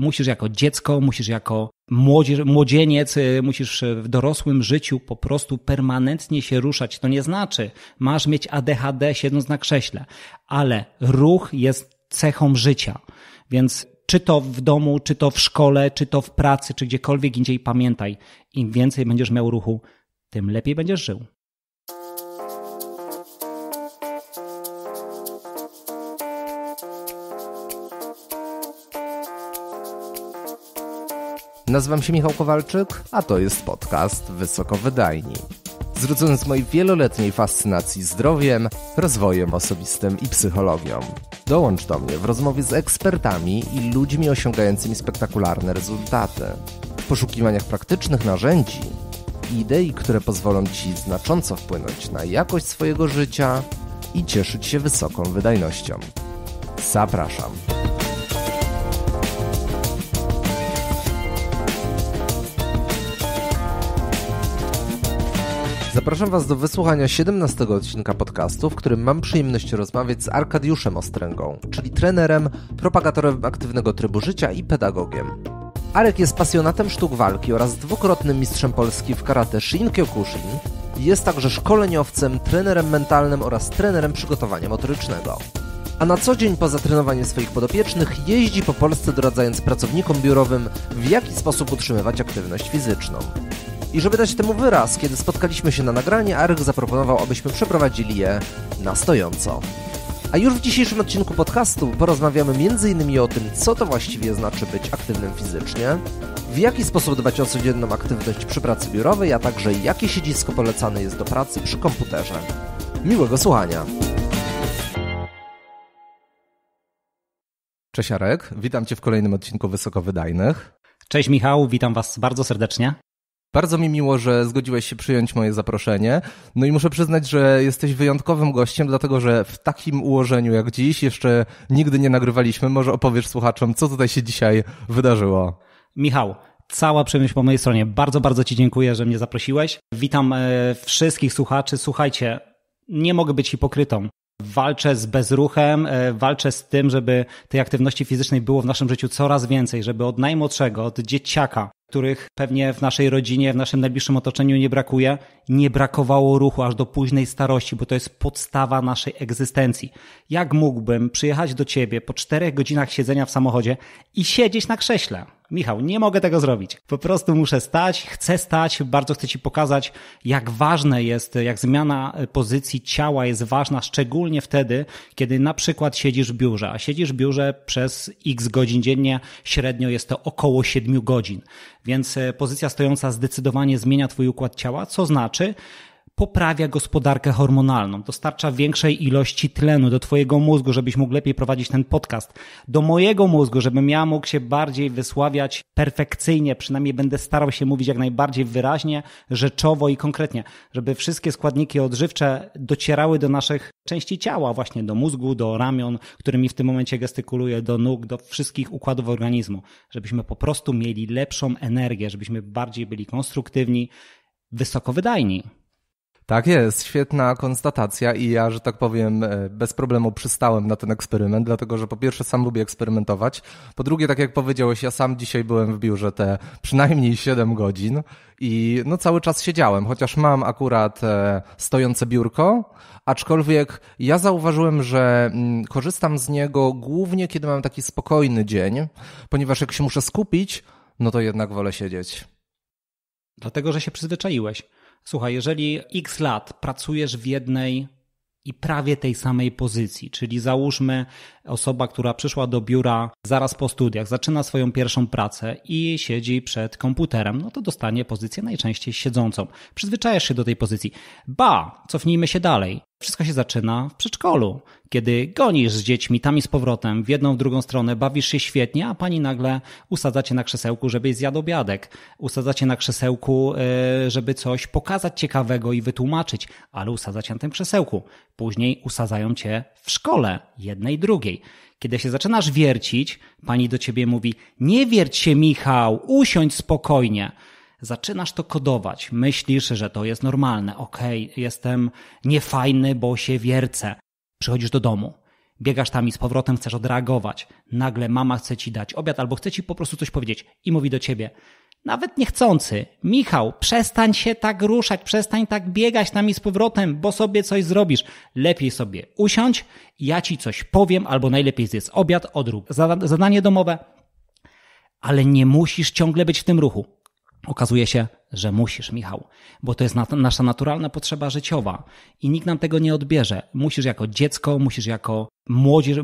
musisz jako dziecko, musisz jako młodzież, młodzieniec, y, musisz w dorosłym życiu po prostu permanentnie się ruszać. To nie znaczy, masz mieć ADHD siedząc na krześle, ale ruch jest cechą życia. Więc czy to w domu, czy to w szkole, czy to w pracy, czy gdziekolwiek indziej, pamiętaj, im więcej będziesz miał ruchu, tym lepiej będziesz żył. Nazywam się Michał Kowalczyk, a to jest podcast Wysoko Wydajni. Zrodzony z mojej wieloletniej fascynacji zdrowiem, rozwojem osobistym i psychologią. Dołącz do mnie w rozmowie z ekspertami i ludźmi osiągającymi spektakularne rezultaty. W poszukiwaniach praktycznych narzędzi i idei, które pozwolą Ci znacząco wpłynąć na jakość swojego życia i cieszyć się wysoką wydajnością. Zapraszam. Zapraszam Was do wysłuchania 17 odcinka podcastu, w którym mam przyjemność rozmawiać z Arkadiuszem Ostręgą, czyli trenerem, propagatorem aktywnego trybu życia i pedagogiem. Arek jest pasjonatem sztuk walki oraz dwukrotnym mistrzem Polski w karate Shin Kyokushin. Jest także szkoleniowcem, trenerem mentalnym oraz trenerem przygotowania motorycznego. A na co dzień poza trenowaniem swoich podopiecznych jeździ po Polsce doradzając pracownikom biurowym w jaki sposób utrzymywać aktywność fizyczną. I żeby dać temu wyraz, kiedy spotkaliśmy się na nagranie, Arek zaproponował, abyśmy przeprowadzili je na stojąco. A już w dzisiejszym odcinku podcastu porozmawiamy m.in. o tym, co to właściwie znaczy być aktywnym fizycznie, w jaki sposób dbać o codzienną aktywność przy pracy biurowej, a także jakie siedzisko polecane jest do pracy przy komputerze. Miłego słuchania! Cześć Arek, witam Cię w kolejnym odcinku Wysokowydajnych. Cześć Michał, witam Was bardzo serdecznie. Bardzo mi miło, że zgodziłeś się przyjąć moje zaproszenie. No i muszę przyznać, że jesteś wyjątkowym gościem, dlatego że w takim ułożeniu jak dziś jeszcze nigdy nie nagrywaliśmy. Może opowiesz słuchaczom, co tutaj się dzisiaj wydarzyło. Michał, cała przyjemność po mojej stronie. Bardzo, bardzo Ci dziękuję, że mnie zaprosiłeś. Witam e, wszystkich słuchaczy. Słuchajcie, nie mogę być hipokrytą. Walczę z bezruchem, e, walczę z tym, żeby tej aktywności fizycznej było w naszym życiu coraz więcej, żeby od najmłodszego, od dzieciaka których pewnie w naszej rodzinie, w naszym najbliższym otoczeniu nie brakuje, nie brakowało ruchu aż do późnej starości, bo to jest podstawa naszej egzystencji. Jak mógłbym przyjechać do ciebie po czterech godzinach siedzenia w samochodzie i siedzieć na krześle? Michał, nie mogę tego zrobić. Po prostu muszę stać, chcę stać, bardzo chcę Ci pokazać, jak ważne jest, jak zmiana e, pozycji ciała jest ważna, szczególnie wtedy, kiedy na przykład siedzisz w biurze, a siedzisz w biurze przez x godzin dziennie, średnio jest to około 7 godzin. Więc e, pozycja stojąca zdecydowanie zmienia Twój układ ciała, co znaczy, poprawia gospodarkę hormonalną, dostarcza większej ilości tlenu do Twojego mózgu, żebyś mógł lepiej prowadzić ten podcast, do mojego mózgu, żebym ja mógł się bardziej wysławiać perfekcyjnie, przynajmniej będę starał się mówić jak najbardziej wyraźnie, rzeczowo i konkretnie, żeby wszystkie składniki odżywcze docierały do naszych części ciała, właśnie do mózgu, do ramion, którymi w tym momencie gestykuluję, do nóg, do wszystkich układów organizmu, żebyśmy po prostu mieli lepszą energię, żebyśmy bardziej byli konstruktywni, wysokowydajni. Tak jest, świetna konstatacja i ja, że tak powiem, e, bez problemu przystałem na ten eksperyment, dlatego że po pierwsze sam lubię eksperymentować, po drugie, tak jak powiedziałeś, ja sam dzisiaj byłem w biurze te przynajmniej 7 godzin i no cały czas siedziałem, chociaż mam akurat e, stojące biurko, aczkolwiek ja zauważyłem, że mm, korzystam z niego głównie, kiedy mam taki spokojny dzień, ponieważ jak się muszę skupić, no to jednak wolę siedzieć. Dlatego, że się przyzwyczaiłeś. Słuchaj, jeżeli x lat pracujesz w jednej i prawie tej samej pozycji, czyli załóżmy osoba, która przyszła do biura zaraz po studiach, zaczyna swoją pierwszą pracę i siedzi przed komputerem, no to dostanie pozycję najczęściej siedzącą. Przyzwyczajasz się do tej pozycji. Ba, cofnijmy się dalej. Wszystko się zaczyna w przedszkolu, kiedy gonisz z dziećmi tam i z powrotem, w jedną, w drugą stronę, bawisz się świetnie, a pani nagle usadza cię na krzesełku, żebyś zjadł obiadek. Usadza cię na krzesełku, e, żeby coś pokazać ciekawego i wytłumaczyć, ale usadza cię na tym krzesełku. Później usadzają cię w szkole, jednej, drugiej. Kiedy się zaczynasz wiercić, pani do ciebie mówi, nie wierć się Michał, usiądź spokojnie. Zaczynasz to kodować, myślisz, że to jest normalne. Okej, okay, jestem niefajny, bo się wiercę. Przychodzisz do domu, biegasz tam i z powrotem chcesz odreagować. Nagle mama chce ci dać obiad albo chce ci po prostu coś powiedzieć i mówi do ciebie. Nawet niechcący. Michał, przestań się tak ruszać, przestań tak biegać tam i z powrotem, bo sobie coś zrobisz. Lepiej sobie usiądź, ja ci coś powiem, albo najlepiej zjedz obiad, odrób zadanie domowe. Ale nie musisz ciągle być w tym ruchu. Okazuje się, że musisz, Michał, bo to jest nasza naturalna potrzeba życiowa i nikt nam tego nie odbierze. Musisz jako dziecko, musisz jako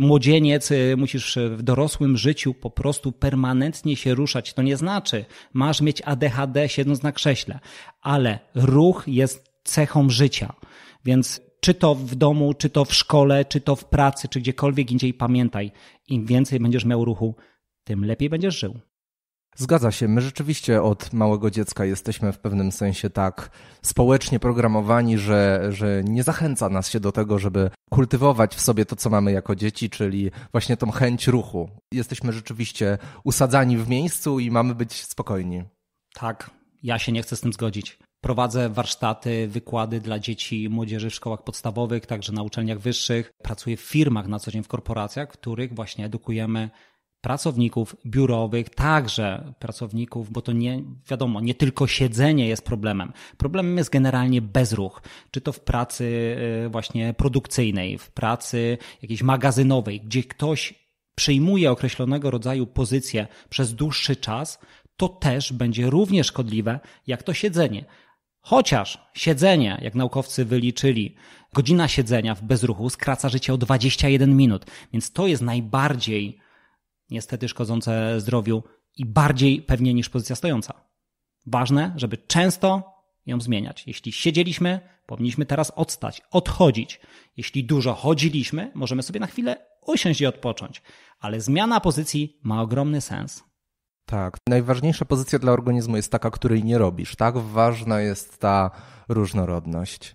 młodzieniec, y, musisz w dorosłym życiu po prostu permanentnie się ruszać. To nie znaczy, masz mieć ADHD siedząc na krześle, ale ruch jest cechą życia. Więc czy to w domu, czy to w szkole, czy to w pracy, czy gdziekolwiek indziej, pamiętaj, im więcej będziesz miał ruchu, tym lepiej będziesz żył. Zgadza się. My rzeczywiście od małego dziecka jesteśmy w pewnym sensie tak społecznie programowani, że, że nie zachęca nas się do tego, żeby kultywować w sobie to, co mamy jako dzieci, czyli właśnie tą chęć ruchu. Jesteśmy rzeczywiście usadzani w miejscu i mamy być spokojni. Tak, ja się nie chcę z tym zgodzić. Prowadzę warsztaty, wykłady dla dzieci i młodzieży w szkołach podstawowych, także na uczelniach wyższych. Pracuję w firmach na co dzień, w korporacjach, w których właśnie edukujemy pracowników biurowych, także pracowników, bo to nie wiadomo, nie tylko siedzenie jest problemem. Problemem jest generalnie bezruch, czy to w pracy y, właśnie produkcyjnej, w pracy jakiejś magazynowej, gdzie ktoś przyjmuje określonego rodzaju pozycję przez dłuższy czas, to też będzie równie szkodliwe jak to siedzenie. Chociaż siedzenie, jak naukowcy wyliczyli, godzina siedzenia w bezruchu skraca życie o 21 minut, więc to jest najbardziej niestety szkodzące zdrowiu i bardziej pewnie niż pozycja stojąca. Ważne, żeby często ją zmieniać. Jeśli siedzieliśmy, powinniśmy teraz odstać, odchodzić. Jeśli dużo chodziliśmy, możemy sobie na chwilę usiąść i odpocząć, ale zmiana pozycji ma ogromny sens. Tak, najważniejsza pozycja dla organizmu jest taka, której nie robisz, tak? Ważna jest ta różnorodność.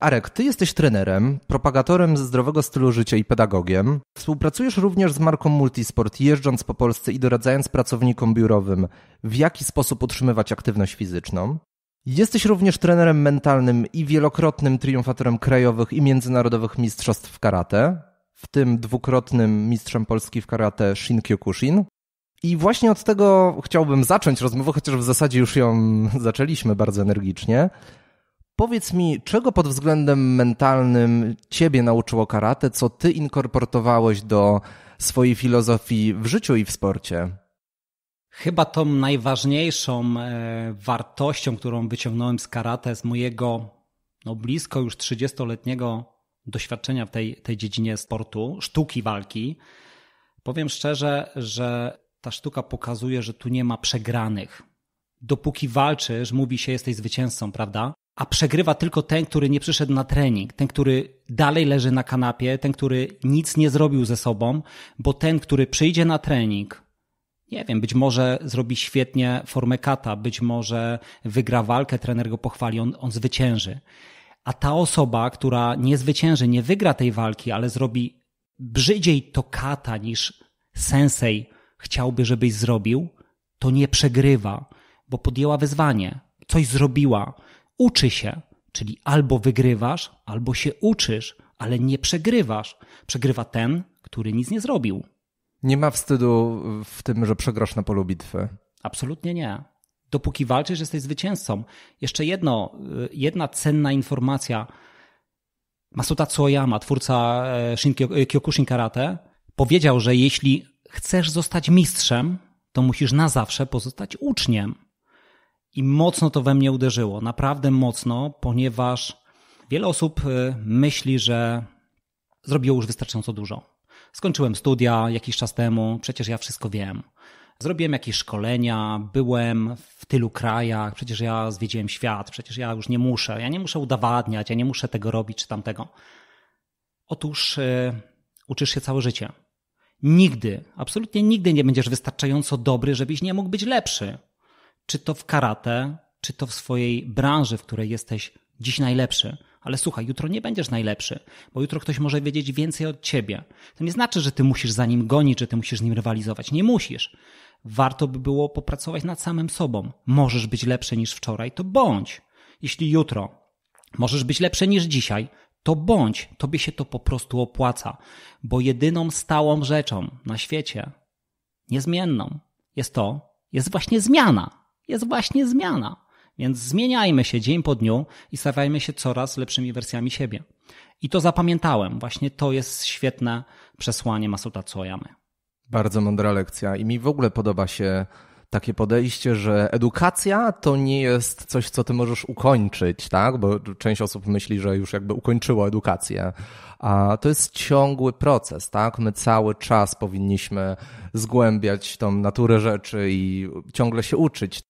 Arek, ty jesteś trenerem, propagatorem zdrowego stylu życia i pedagogiem. Współpracujesz również z marką Multisport, jeżdżąc po Polsce i doradzając pracownikom biurowym, w jaki sposób utrzymywać aktywność fizyczną. Jesteś również trenerem mentalnym i wielokrotnym triumfatorem krajowych i międzynarodowych mistrzostw w karate, w tym dwukrotnym mistrzem Polski w karate Shin Kyokushin. I właśnie od tego chciałbym zacząć rozmowę, chociaż w zasadzie już ją zaczęliśmy bardzo energicznie Powiedz mi, czego pod względem mentalnym ciebie nauczyło karate, co ty inkorporowałeś do swojej filozofii w życiu i w sporcie? Chyba tą najważniejszą e, wartością, którą wyciągnąłem z karate, z mojego no blisko już 30-letniego doświadczenia w tej, tej dziedzinie sportu, sztuki walki, powiem szczerze, że ta sztuka pokazuje, że tu nie ma przegranych. Dopóki walczysz, mówi się, jesteś zwycięzcą, prawda? a przegrywa tylko ten, który nie przyszedł na trening, ten, który dalej leży na kanapie, ten, który nic nie zrobił ze sobą, bo ten, który przyjdzie na trening, nie wiem, być może zrobi świetnie formę kata, być może wygra walkę, trener go pochwali, on, on zwycięży. A ta osoba, która nie zwycięży, nie wygra tej walki, ale zrobi brzydziej to kata niż sensej chciałby, żebyś zrobił, to nie przegrywa, bo podjęła wyzwanie, coś zrobiła, uczy się, czyli albo wygrywasz, albo się uczysz, ale nie przegrywasz. Przegrywa ten, który nic nie zrobił. Nie ma wstydu w tym, że przegrasz na polu bitwy. Absolutnie nie. Dopóki walczysz, jesteś zwycięzcą. Jeszcze jedno, y, jedna cenna informacja. Masuta Tsuoyama, twórca e, e, Kyokushin Karate, powiedział, że jeśli chcesz zostać mistrzem, to musisz na zawsze pozostać uczniem. I mocno to we mnie uderzyło, naprawdę mocno, ponieważ wiele osób y, myśli, że zrobiło już wystarczająco dużo. Skończyłem studia jakiś czas temu, przecież ja wszystko wiem. Zrobiłem jakieś szkolenia, byłem w tylu krajach, przecież ja zwiedziłem świat, przecież ja już nie muszę, ja nie muszę udowadniać, ja nie muszę tego robić czy tamtego. Otóż y, uczysz się całe życie. Nigdy, absolutnie nigdy nie będziesz wystarczająco dobry, żebyś nie mógł być lepszy czy to w karate, czy to w swojej branży, w której jesteś dziś najlepszy. Ale słuchaj, jutro nie będziesz najlepszy, bo jutro ktoś może wiedzieć więcej od ciebie. To nie znaczy, że ty musisz za nim gonić, że ty musisz z nim rywalizować. Nie musisz. Warto by było popracować nad samym sobą. Możesz być lepszy niż wczoraj, to bądź. Jeśli jutro możesz być lepszy niż dzisiaj, to bądź. Tobie się to po prostu opłaca, bo jedyną stałą rzeczą na świecie, niezmienną, jest to, jest właśnie zmiana jest właśnie zmiana. Więc zmieniajmy się dzień po dniu i stawiajmy się coraz lepszymi wersjami siebie. I to zapamiętałem. Właśnie to jest świetne przesłanie Masuta Coyamy. Bardzo mądra lekcja i mi w ogóle podoba się takie podejście, że edukacja to nie jest coś, co ty możesz ukończyć, tak? Bo część osób myśli, że już jakby ukończyło edukację. A to jest ciągły proces, tak? My cały czas powinniśmy zgłębiać tą naturę rzeczy i ciągle się uczyć.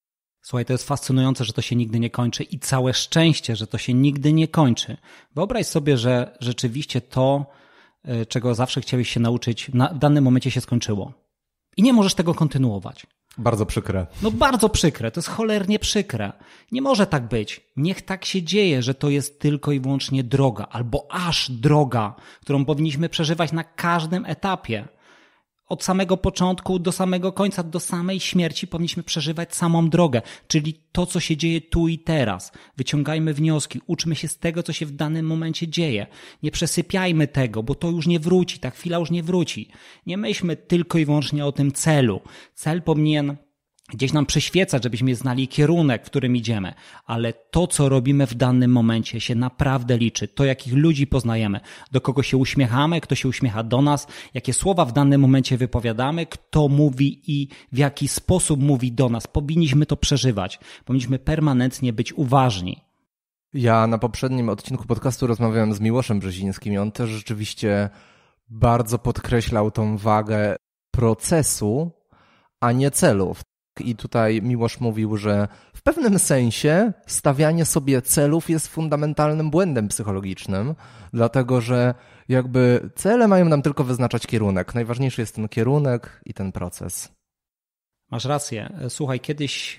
Słuchaj, to jest fascynujące, że to się nigdy nie kończy i całe szczęście, że to się nigdy nie kończy. Wyobraź sobie, że rzeczywiście to, e, czego zawsze chciałeś się nauczyć, na danym momencie się skończyło. I nie możesz tego kontynuować. Bardzo przykre. No bardzo przykre, to jest cholernie przykre. Nie może tak być. Niech tak się dzieje, że to jest tylko i wyłącznie droga, albo aż droga, którą powinniśmy przeżywać na każdym etapie od samego początku do samego końca, do samej śmierci powinniśmy przeżywać samą drogę, czyli to, co się dzieje tu i teraz. Wyciągajmy wnioski, uczmy się z tego, co się w danym momencie dzieje. Nie przesypiajmy tego, bo to już nie wróci, ta chwila już nie wróci. Nie myślmy tylko i wyłącznie o tym celu. Cel powinien gdzieś nam prześwieca, żebyśmy znali kierunek, w którym idziemy, ale to, co robimy w danym momencie, się naprawdę liczy. To, jakich ludzi poznajemy, do kogo się uśmiechamy, kto się uśmiecha do nas, jakie słowa w danym momencie wypowiadamy, kto mówi i w jaki sposób mówi do nas. Powinniśmy to przeżywać. Powinniśmy permanentnie być uważni. Ja na poprzednim odcinku podcastu rozmawiałem z Miłoszem Brzezińskim i on też rzeczywiście bardzo podkreślał tą wagę procesu, a nie celów. Tak, I tutaj Miłosz mówił, że w pewnym sensie stawianie sobie celów jest fundamentalnym błędem psychologicznym, dlatego że jakby cele mają nam tylko wyznaczać kierunek. Najważniejszy jest ten kierunek i ten proces. Masz rację. Słuchaj, kiedyś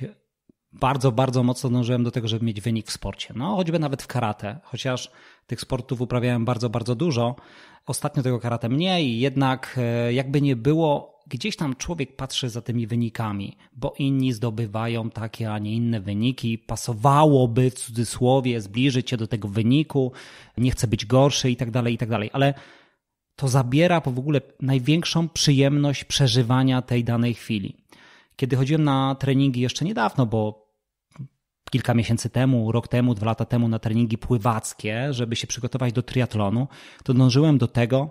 bardzo, bardzo mocno dążyłem do tego, żeby mieć wynik w sporcie. No, choćby nawet w karate, chociaż tych sportów uprawiałem bardzo, bardzo dużo. Ostatnio tego karate mniej, jednak e, jakby nie było, gdzieś tam człowiek patrzy za tymi wynikami, bo inni zdobywają takie, a nie inne wyniki. Pasowałoby w cudzysłowie zbliżyć się do tego wyniku, nie chcę być gorszy i tak dalej, i tak dalej. Ale to zabiera w ogóle największą przyjemność przeżywania tej danej chwili. Kiedy chodziłem na treningi jeszcze niedawno, bo kilka miesięcy temu, rok temu, dwa lata temu na treningi pływackie, żeby się przygotować do triatlonu, to dążyłem do tego,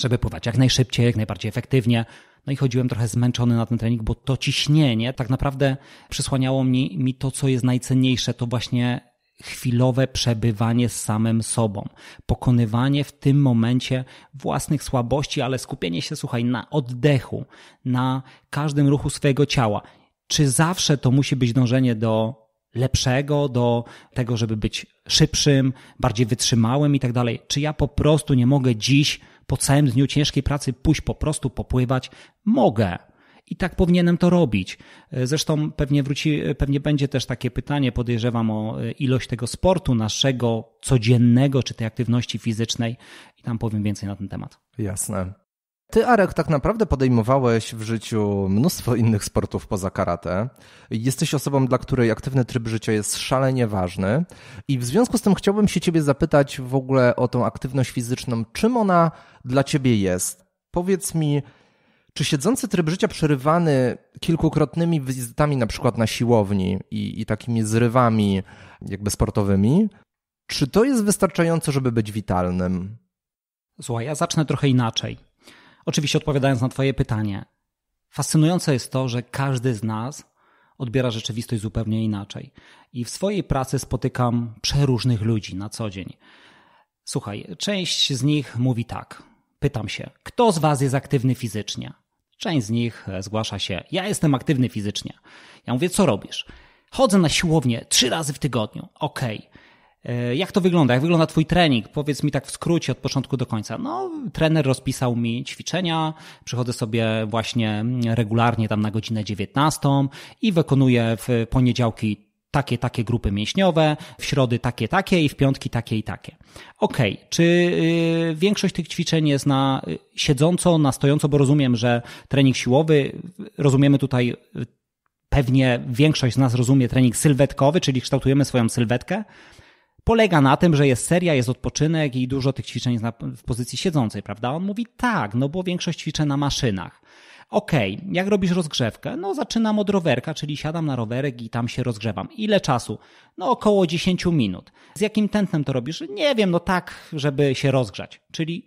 żeby pływać jak najszybciej, jak najbardziej efektywnie, no i chodziłem trochę zmęczony na ten trening, bo to ciśnienie tak naprawdę przysłaniało mi, mi to, co jest najcenniejsze, to właśnie chwilowe przebywanie z samym sobą, pokonywanie w tym momencie własnych słabości, ale skupienie się, słuchaj, na oddechu, na każdym ruchu swojego ciała. Czy zawsze to musi być dążenie do lepszego, do tego, żeby być szybszym, bardziej wytrzymałym i tak dalej? Czy ja po prostu nie mogę dziś po całym dniu ciężkiej pracy pójść po prostu popływać? Mogę. I tak powinienem to robić. Zresztą pewnie wróci, pewnie będzie też takie pytanie, podejrzewam o ilość tego sportu naszego codziennego, czy tej aktywności fizycznej i tam powiem więcej na ten temat. Jasne. Ty, Arek, tak naprawdę podejmowałeś w życiu mnóstwo innych sportów poza karate. Jesteś osobą, dla której aktywny tryb życia jest szalenie ważny. I w związku z tym chciałbym się Ciebie zapytać w ogóle o tą aktywność fizyczną. Czym ona dla Ciebie jest? Powiedz mi, czy siedzący tryb życia przerywany kilkukrotnymi wizytami na przykład na siłowni i, i takimi zrywami jakby sportowymi, czy to jest wystarczające, żeby być witalnym? Zła, ja zacznę trochę inaczej. Oczywiście odpowiadając na Twoje pytanie, fascynujące jest to, że każdy z nas odbiera rzeczywistość zupełnie inaczej. I w swojej pracy spotykam przeróżnych ludzi na co dzień. Słuchaj, część z nich mówi tak. Pytam się, kto z Was jest aktywny fizycznie? Część z nich e, zgłasza się, ja jestem aktywny fizycznie. Ja mówię, co robisz? Chodzę na siłownię trzy razy w tygodniu. Okej. Okay. E, jak to wygląda? Jak wygląda Twój trening? Powiedz mi tak w skrócie od początku do końca. No, trener rozpisał mi ćwiczenia, przychodzę sobie właśnie regularnie tam na godzinę 19 i wykonuję w poniedziałki takie, takie grupy mięśniowe, w środy takie, takie i w piątki takie i takie. Okej, okay. czy y, większość tych ćwiczeń jest na y, siedząco, na stojąco, bo rozumiem, że trening siłowy, rozumiemy tutaj y, pewnie większość z nas rozumie trening sylwetkowy, czyli kształtujemy swoją sylwetkę, polega na tym, że jest seria, jest odpoczynek i dużo tych ćwiczeń w pozycji siedzącej, prawda? On mówi tak, no bo większość ćwiczę na maszynach. Okej, okay, jak robisz rozgrzewkę? No zaczynam od rowerka, czyli siadam na rowerek i tam się rozgrzewam. Ile czasu? No około 10 minut. Z jakim tętnem to robisz? Nie wiem, no tak, żeby się rozgrzać. Czyli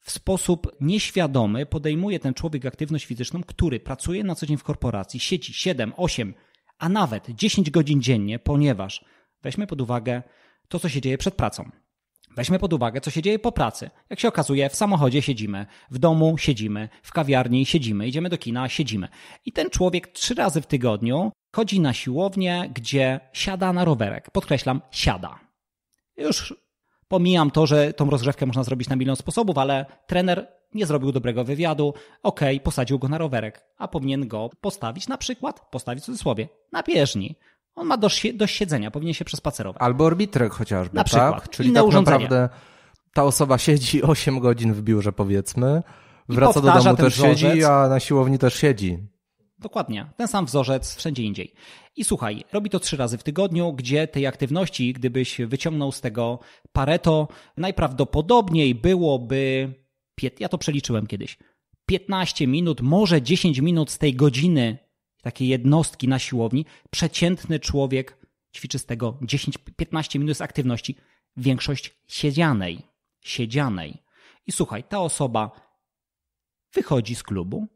w sposób nieświadomy podejmuje ten człowiek aktywność fizyczną, który pracuje na co dzień w korporacji, sieci 7, 8, a nawet 10 godzin dziennie, ponieważ weźmy pod uwagę to, co się dzieje przed pracą. Weźmy pod uwagę, co się dzieje po pracy. Jak się okazuje, w samochodzie siedzimy, w domu siedzimy, w kawiarni siedzimy, idziemy do kina, siedzimy. I ten człowiek trzy razy w tygodniu chodzi na siłownię, gdzie siada na rowerek. Podkreślam, siada. Już pomijam to, że tą rozgrzewkę można zrobić na milion sposobów, ale trener nie zrobił dobrego wywiadu, okej, okay, posadził go na rowerek, a powinien go postawić na przykład, postawić w cudzysłowie, na bieżni. On ma dość, siedzenia, powinien się przespacerować. Albo orbitrek chociażby, Na tak? przykład. tak? Czyli Inne tak naprawdę ta osoba siedzi 8 godzin w biurze powiedzmy, wraca do domu, też wzorzec. siedzi, a na siłowni też siedzi. Dokładnie, ten sam wzorzec wszędzie indziej. I słuchaj, robi to trzy razy w tygodniu, gdzie tej aktywności, gdybyś wyciągnął z tego Pareto, najprawdopodobniej byłoby, ja to przeliczyłem kiedyś, 15 minut, może 10 minut z tej godziny takie jednostki na siłowni, przeciętny człowiek ćwiczy z tego 10-15 minut aktywności, większość siedzianej. Siedzianej. I słuchaj, ta osoba wychodzi z klubu,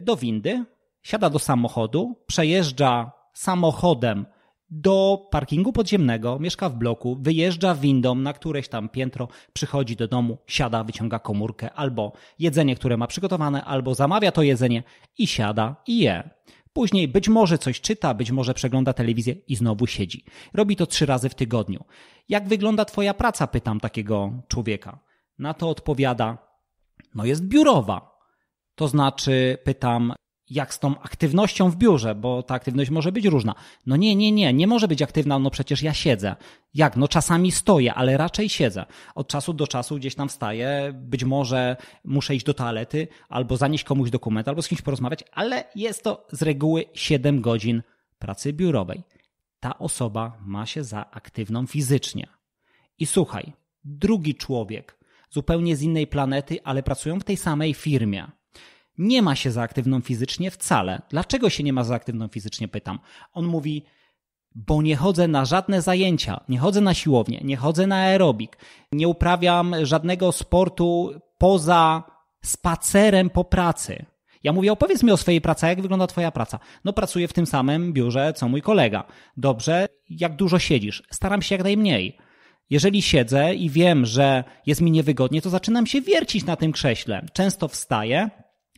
do windy, siada do samochodu, przejeżdża samochodem do parkingu podziemnego, mieszka w bloku, wyjeżdża windą na któreś tam piętro, przychodzi do domu, siada, wyciąga komórkę albo jedzenie, które ma przygotowane, albo zamawia to jedzenie i siada i je. Później być może coś czyta, być może przegląda telewizję i znowu siedzi. Robi to trzy razy w tygodniu. Jak wygląda Twoja praca? Pytam takiego człowieka. Na to odpowiada: No, jest biurowa. To znaczy, pytam, jak z tą aktywnością w biurze, bo ta aktywność może być różna. No nie, nie, nie, nie może być aktywna, no przecież ja siedzę. Jak? No czasami stoję, ale raczej siedzę. Od czasu do czasu gdzieś tam wstaję, być może muszę iść do toalety, albo zanieść komuś dokument, albo z kimś porozmawiać, ale jest to z reguły 7 godzin pracy biurowej. Ta osoba ma się za aktywną fizycznie. I słuchaj, drugi człowiek, zupełnie z innej planety, ale pracują w tej samej firmie nie ma się za aktywną fizycznie wcale. Dlaczego się nie ma za aktywną fizycznie? Pytam. On mówi, bo nie chodzę na żadne zajęcia, nie chodzę na siłownię, nie chodzę na aerobik, nie uprawiam żadnego sportu poza spacerem po pracy. Ja mówię, opowiedz mi o swojej pracy, jak wygląda twoja praca? No pracuję w tym samym biurze, co mój kolega. Dobrze, jak dużo siedzisz? Staram się jak najmniej. Jeżeli siedzę i wiem, że jest mi niewygodnie, to zaczynam się wiercić na tym krześle. Często wstaję,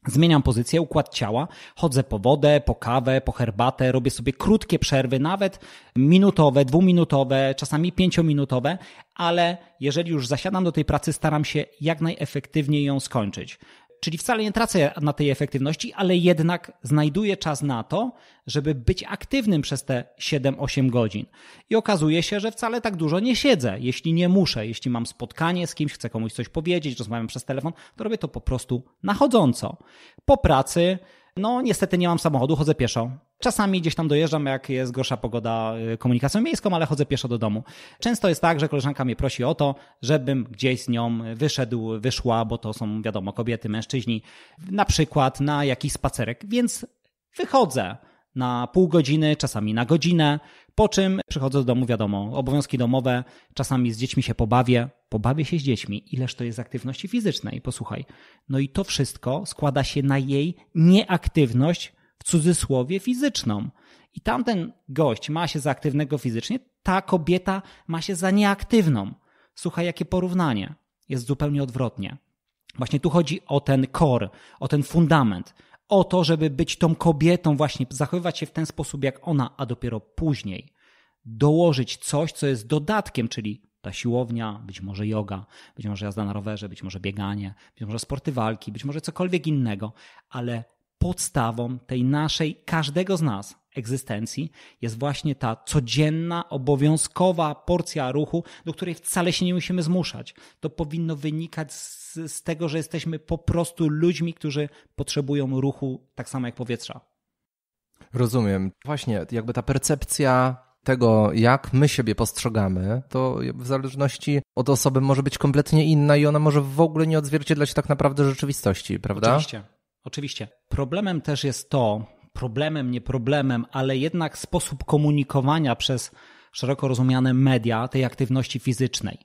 Zmieniam pozycję, układ ciała, chodzę po wodę, po kawę, po herbatę, robię sobie krótkie przerwy, nawet minutowe, dwuminutowe, czasami pięciominutowe, ale jeżeli już zasiadam do tej pracy, staram się jak najefektywniej ją skończyć. Czyli wcale nie tracę na tej efektywności, ale jednak znajduję czas na to, żeby być aktywnym przez te 7-8 godzin. I okazuje się, że wcale tak dużo nie siedzę, jeśli nie muszę, jeśli mam spotkanie z kimś, chcę komuś coś powiedzieć, rozmawiam przez telefon, to robię to po prostu nachodząco. Po pracy, no niestety nie mam samochodu, chodzę pieszo, Czasami gdzieś tam dojeżdżam, jak jest gorsza pogoda y, komunikacją miejską, ale chodzę pieszo do domu. Często jest tak, że koleżanka mnie prosi o to, żebym gdzieś z nią wyszedł, wyszła, bo to są, wiadomo, kobiety, mężczyźni, na przykład na jakiś spacerek, więc wychodzę na pół godziny, czasami na godzinę, po czym przychodzę do domu, wiadomo, obowiązki domowe, czasami z dziećmi się pobawię, pobawię się z dziećmi, ileż to jest aktywności fizycznej, posłuchaj. No i to wszystko składa się na jej nieaktywność cudzysłowie fizyczną. I tamten gość ma się za aktywnego fizycznie, ta kobieta ma się za nieaktywną. Słuchaj, jakie porównanie. Jest zupełnie odwrotnie. Właśnie tu chodzi o ten core, o ten fundament, o to, żeby być tą kobietą, właśnie zachowywać się w ten sposób jak ona, a dopiero później dołożyć coś, co jest dodatkiem, czyli ta siłownia, być może yoga, być może jazda na rowerze, być może bieganie, być może sporty walki, być może cokolwiek innego, ale podstawą tej naszej, każdego z nas egzystencji jest właśnie ta codzienna, obowiązkowa porcja ruchu, do której wcale się nie musimy zmuszać. To powinno wynikać z, z tego, że jesteśmy po prostu ludźmi, którzy potrzebują ruchu tak samo jak powietrza. Rozumiem. Właśnie, jakby ta percepcja tego, jak my siebie postrzegamy, to w zależności od osoby może być kompletnie inna i ona może w ogóle nie odzwierciedlać tak naprawdę rzeczywistości, prawda? Oczywiście. Oczywiście. Problemem też jest to, problemem, nie problemem, ale jednak sposób komunikowania przez szeroko rozumiane media tej aktywności fizycznej.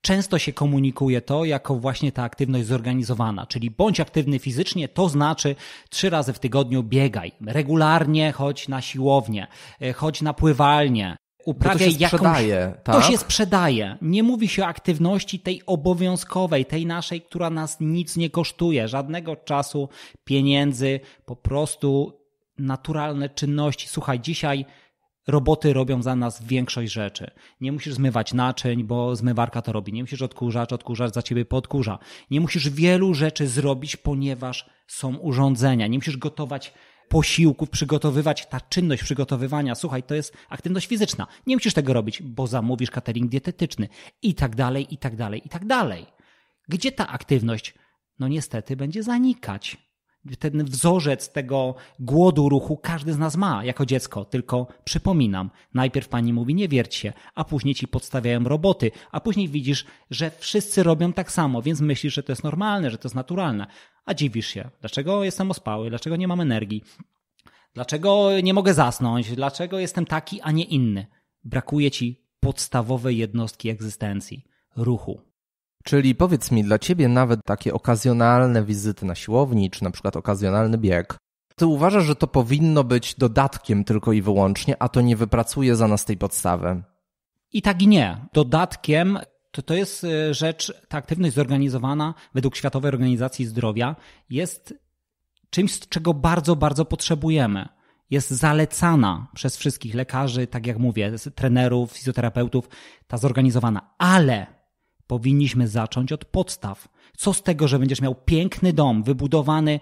Często się komunikuje to jako właśnie ta aktywność zorganizowana, czyli bądź aktywny fizycznie, to znaczy trzy razy w tygodniu biegaj, regularnie chodź na siłownię, e, chodź na pływalnię, uprawia się sprzedaje, jakąś... Tak? To się sprzedaje. Nie mówi się o aktywności tej obowiązkowej, tej naszej, która nas nic nie kosztuje, żadnego czasu, pieniędzy, po prostu naturalne czynności. Słuchaj, dzisiaj roboty robią za nas większość rzeczy. Nie musisz zmywać naczyń, bo zmywarka to robi. Nie musisz odkurzać, odkurzacz za ciebie podkurza. Nie musisz wielu rzeczy zrobić, ponieważ są urządzenia. Nie musisz gotować posiłków przygotowywać, ta czynność przygotowywania, słuchaj, to jest aktywność fizyczna. Nie musisz tego robić, bo zamówisz catering dietetyczny i tak dalej, i tak dalej, i tak dalej. Gdzie ta aktywność? No niestety będzie zanikać. Ten wzorzec tego głodu ruchu każdy z nas ma jako dziecko, tylko przypominam, najpierw pani mówi nie wierć się, a później ci podstawiają roboty, a później widzisz, że wszyscy robią tak samo, więc myślisz, że to jest normalne, że to jest naturalne a dziwisz się, dlaczego jestem ospały, dlaczego nie mam energii, dlaczego nie mogę zasnąć, dlaczego jestem taki, a nie inny. Brakuje ci podstawowej jednostki egzystencji ruchu. Czyli powiedz mi, dla ciebie nawet takie okazjonalne wizyty na siłowni, czy na przykład okazjonalny bieg, ty uważasz, że to powinno być dodatkiem tylko i wyłącznie, a to nie wypracuje za nas tej podstawy? I tak i nie. Dodatkiem to, to jest e, rzecz, ta aktywność zorganizowana według Światowej Organizacji Zdrowia jest czymś, czego bardzo, bardzo potrzebujemy. Jest zalecana przez wszystkich lekarzy, tak jak mówię, trenerów, fizjoterapeutów, ta zorganizowana, ale powinniśmy zacząć od podstaw. Co z tego, że będziesz miał piękny dom, wybudowany,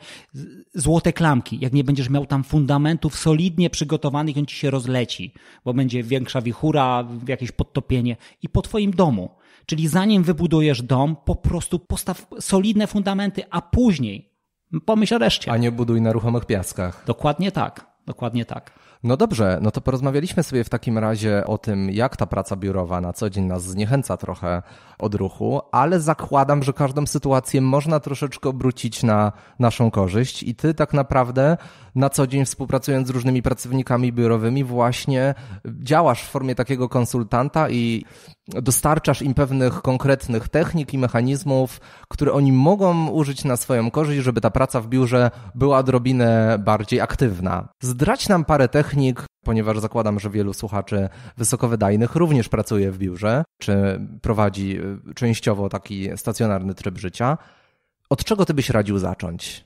złote klamki, jak nie będziesz miał tam fundamentów solidnie przygotowanych, on ci się rozleci, bo będzie większa wichura, jakieś podtopienie i po twoim domu. Czyli zanim wybudujesz dom, po prostu postaw solidne fundamenty, a później pomyśl o reszcie. A nie buduj na ruchomych piaskach. Dokładnie tak, dokładnie tak. No dobrze, no to porozmawialiśmy sobie w takim razie o tym, jak ta praca biurowa na co dzień nas zniechęca trochę od ruchu, ale zakładam, że każdą sytuację można troszeczkę obrócić na naszą korzyść i ty tak naprawdę na co dzień współpracując z różnymi pracownikami biurowymi właśnie działasz w formie takiego konsultanta i dostarczasz im pewnych konkretnych technik i mechanizmów, które oni mogą użyć na swoją korzyść, żeby ta praca w biurze była odrobinę bardziej aktywna. Zdrać nam parę technik, technik, ponieważ zakładam, że wielu słuchaczy wysokowydajnych również pracuje w biurze, czy prowadzi y, częściowo taki stacjonarny tryb życia. Od czego ty byś radził zacząć?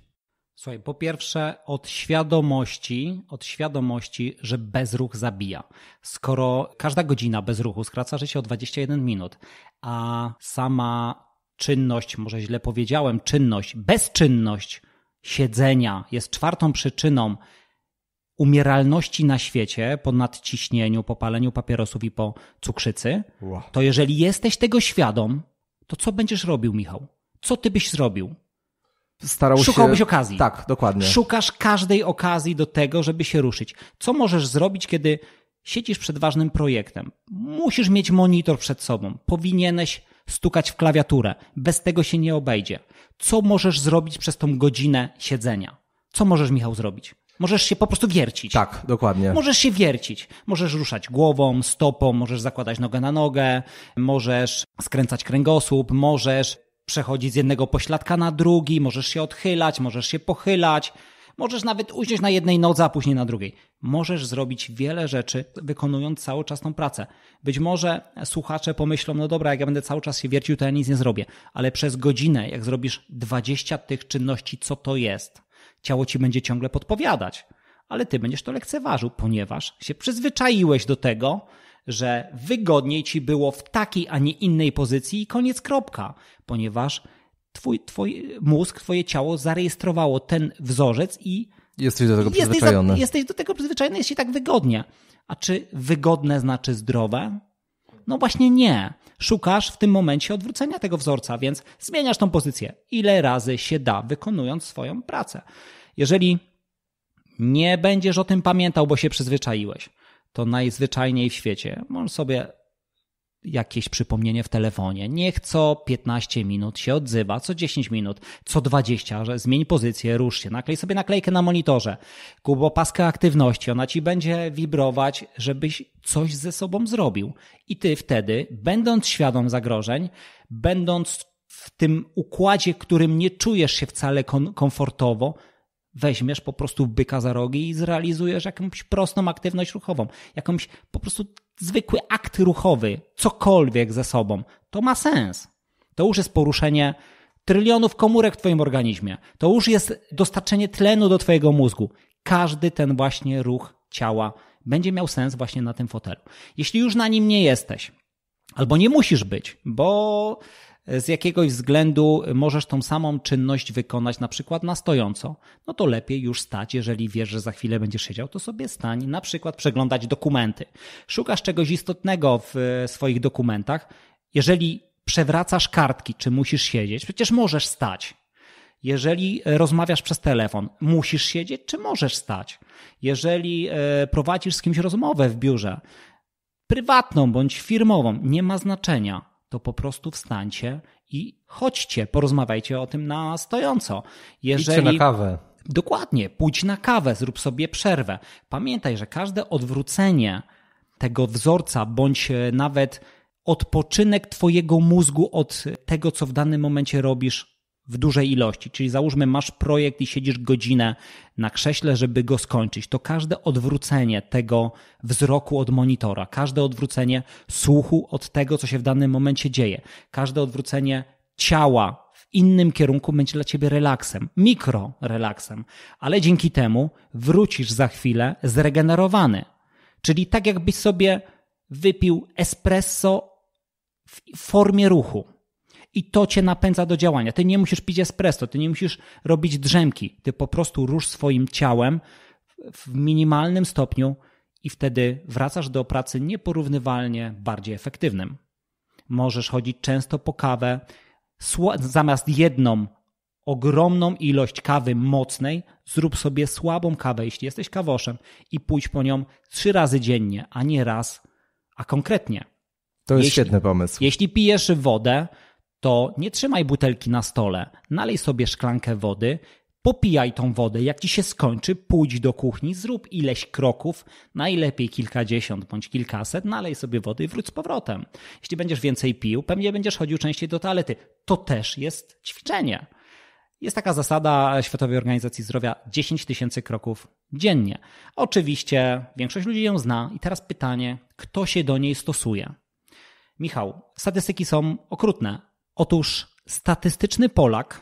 Słuchaj, po pierwsze od świadomości, od świadomości, że bezruch zabija. Skoro każda godzina bez ruchu skraca życie o 21 minut, a sama czynność, może źle powiedziałem, czynność, bezczynność siedzenia jest czwartą przyczyną umieralności na świecie po nadciśnieniu, po paleniu papierosów i po cukrzycy, wow. to jeżeli jesteś tego świadom, to co będziesz robił, Michał? Co ty byś zrobił? Starał Szukałbyś się... okazji. Tak, dokładnie. Szukasz każdej okazji do tego, żeby się ruszyć. Co możesz zrobić, kiedy siedzisz przed ważnym projektem? Musisz mieć monitor przed sobą. Powinieneś stukać w klawiaturę. Bez tego się nie obejdzie. Co możesz zrobić przez tą godzinę siedzenia? Co możesz, Michał, zrobić? Możesz się po prostu wiercić. Tak, dokładnie. Możesz się wiercić. Możesz ruszać głową, stopą, możesz zakładać nogę na nogę, możesz skręcać kręgosłup, możesz przechodzić z jednego pośladka na drugi, możesz się odchylać, możesz się pochylać, możesz nawet usiąść na jednej nodze, a później na drugiej. Możesz zrobić wiele rzeczy, wykonując cały czas tą pracę. Być może słuchacze pomyślą, no dobra, jak ja będę cały czas się wiercił, to ja nic nie zrobię. Ale przez godzinę, jak zrobisz 20 tych czynności, co to jest? Ciało ci będzie ciągle podpowiadać, ale ty będziesz to lekceważył, ponieważ się przyzwyczaiłeś do tego, że wygodniej ci było w takiej, a nie innej pozycji i koniec kropka, ponieważ twój, twój mózg, twoje ciało zarejestrowało ten wzorzec i jesteś do tego przyzwyczajony. jesteś do tego przyzwyczajony, jest ci tak wygodnie. A czy wygodne znaczy zdrowe? No właśnie nie szukasz w tym momencie odwrócenia tego wzorca, więc zmieniasz tą pozycję, ile razy się da, wykonując swoją pracę. Jeżeli nie będziesz o tym pamiętał, bo się przyzwyczaiłeś, to najzwyczajniej w świecie możesz sobie jakieś przypomnienie w telefonie. Niech co 15 minut się odzywa, co 10 minut, co 20, że zmień pozycję, rusz się, naklej sobie naklejkę na monitorze, kup opaskę aktywności, ona ci będzie wibrować, żebyś coś ze sobą zrobił. I ty wtedy, będąc świadom zagrożeń, będąc w tym układzie, którym nie czujesz się wcale komfortowo, weźmiesz po prostu byka za rogi i zrealizujesz jakąś prostą aktywność ruchową, jakąś po prostu zwykły akt ruchowy, cokolwiek ze sobą, to ma sens. To już jest poruszenie trylionów komórek w Twoim organizmie. To już jest dostarczenie tlenu do Twojego mózgu. Każdy ten właśnie ruch ciała będzie miał sens właśnie na tym fotelu. Jeśli już na nim nie jesteś, albo nie musisz być, bo z jakiegoś względu możesz tą samą czynność wykonać na przykład na stojąco, no to lepiej już stać, jeżeli wiesz, że za chwilę będziesz siedział, to sobie stań, na przykład przeglądać dokumenty. Szukasz czegoś istotnego w e, swoich dokumentach. Jeżeli przewracasz kartki, czy musisz siedzieć, przecież możesz stać. Jeżeli e, rozmawiasz przez telefon, musisz siedzieć, czy możesz stać? Jeżeli e, prowadzisz z kimś rozmowę w biurze, prywatną bądź firmową, nie ma znaczenia to po prostu wstańcie i chodźcie, porozmawiajcie o tym na stojąco. Jeżeli... Idźcie na kawę. Dokładnie, pójdź na kawę, zrób sobie przerwę. Pamiętaj, że każde odwrócenie tego wzorca, bądź e, nawet odpoczynek Twojego mózgu od tego, co w danym momencie robisz, w dużej ilości, czyli załóżmy masz projekt i siedzisz godzinę na krześle, żeby go skończyć, to każde odwrócenie tego wzroku od monitora, każde odwrócenie słuchu od tego, co się w danym momencie dzieje, każde odwrócenie ciała w innym kierunku będzie dla ciebie relaksem, mikro relaksem, ale dzięki temu wrócisz za chwilę zregenerowany. Czyli tak jakbyś sobie wypił espresso w formie ruchu i to cię napędza do działania. Ty nie musisz pić espresso, ty nie musisz robić drzemki. Ty po prostu rusz swoim ciałem w minimalnym stopniu i wtedy wracasz do pracy nieporównywalnie bardziej efektywnym. Możesz chodzić często po kawę, zamiast jedną ogromną ilość kawy mocnej, zrób sobie słabą kawę, jeśli jesteś kawoszem, i pójdź po nią trzy razy dziennie, a nie raz, a konkretnie. To jest jeśli, świetny pomysł. Jeśli pijesz wodę, to nie trzymaj butelki na stole, nalej sobie szklankę wody, popijaj tą wodę, jak ci się skończy, pójdź do kuchni, zrób ileś kroków, najlepiej kilkadziesiąt bądź kilkaset, nalej sobie wody i wróć z powrotem. Jeśli będziesz więcej pił, pewnie będziesz chodził częściej do toalety. To też jest ćwiczenie. Jest taka zasada Światowej Organizacji Zdrowia 10 tysięcy kroków dziennie. Oczywiście większość ludzi ją zna i teraz pytanie, kto się do niej stosuje? Michał, statystyki są okrutne Otóż statystyczny Polak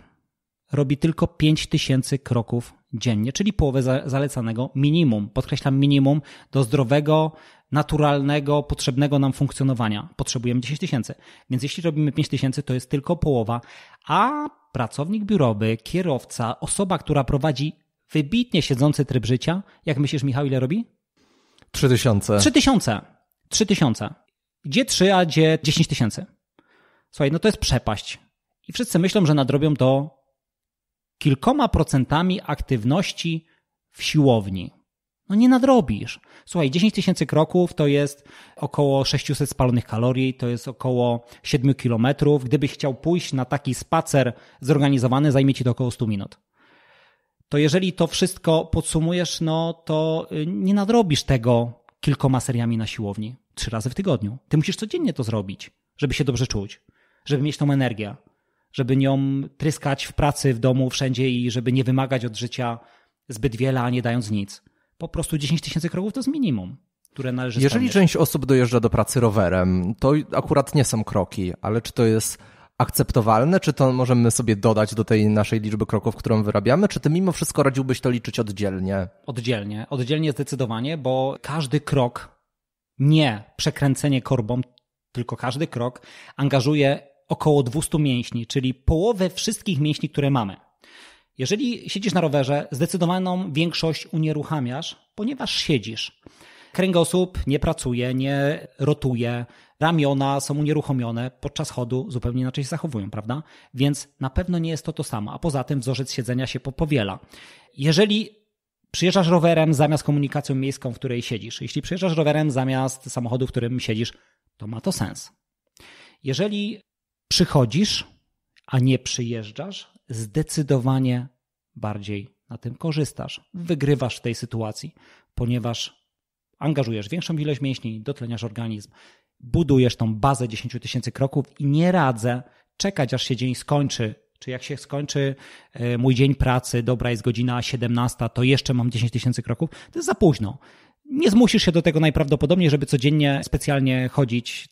robi tylko 5000 kroków dziennie, czyli połowę zalecanego minimum. Podkreślam minimum do zdrowego, naturalnego, potrzebnego nam funkcjonowania. Potrzebujemy 10 tysięcy. Więc jeśli robimy 5 tysięcy, to jest tylko połowa, a pracownik biurowy, kierowca, osoba, która prowadzi wybitnie siedzący tryb życia, jak myślisz, Michał, ile robi? 3000. 3000. 3000. Gdzie 3, a gdzie 10 tysięcy? Słuchaj, no to jest przepaść. I wszyscy myślą, że nadrobią to kilkoma procentami aktywności w siłowni. No nie nadrobisz. Słuchaj, 10 tysięcy kroków to jest około 600 spalonych kalorii, to jest około 7 kilometrów. Gdybyś chciał pójść na taki spacer zorganizowany, zajmie ci to około 100 minut. To jeżeli to wszystko podsumujesz, no to y, nie nadrobisz tego kilkoma seriami na siłowni, trzy razy w tygodniu. Ty musisz codziennie to zrobić, żeby się dobrze czuć żeby mieć tą energię, żeby nią tryskać w pracy, w domu, wszędzie i żeby nie wymagać od życia zbyt wiele, a nie dając nic. Po prostu 10 tysięcy kroków to jest minimum. Które należy Jeżeli część osób dojeżdża do pracy rowerem, to akurat nie są kroki, ale czy to jest akceptowalne? Czy to możemy sobie dodać do tej naszej liczby kroków, którą wyrabiamy? Czy ty mimo wszystko radziłbyś to liczyć oddzielnie? Oddzielnie, oddzielnie zdecydowanie, bo każdy krok, nie przekręcenie korbą, tylko każdy krok angażuje około 200 mięśni, czyli połowę wszystkich mięśni, które mamy. Jeżeli siedzisz na rowerze, zdecydowaną większość unieruchamiasz, ponieważ siedzisz. Kręgosłup nie pracuje, nie rotuje, ramiona są unieruchomione, podczas chodu zupełnie inaczej się zachowują, prawda? Więc na pewno nie jest to to samo, a poza tym wzorzec siedzenia się powiela. Jeżeli przyjeżdżasz rowerem zamiast komunikacją miejską, w której siedzisz, jeśli przyjeżdżasz rowerem zamiast samochodu, w którym siedzisz, to ma to sens. Jeżeli przychodzisz, a nie przyjeżdżasz, zdecydowanie bardziej na tym korzystasz. Wygrywasz w tej sytuacji, ponieważ angażujesz większą ilość mięśni, dotleniasz organizm, budujesz tą bazę 10 tysięcy kroków i nie radzę czekać, aż się dzień skończy. Czy jak się skończy e, mój dzień pracy, dobra jest godzina 17, to jeszcze mam 10 tysięcy kroków, to jest za późno. Nie zmusisz się do tego najprawdopodobniej, żeby codziennie specjalnie chodzić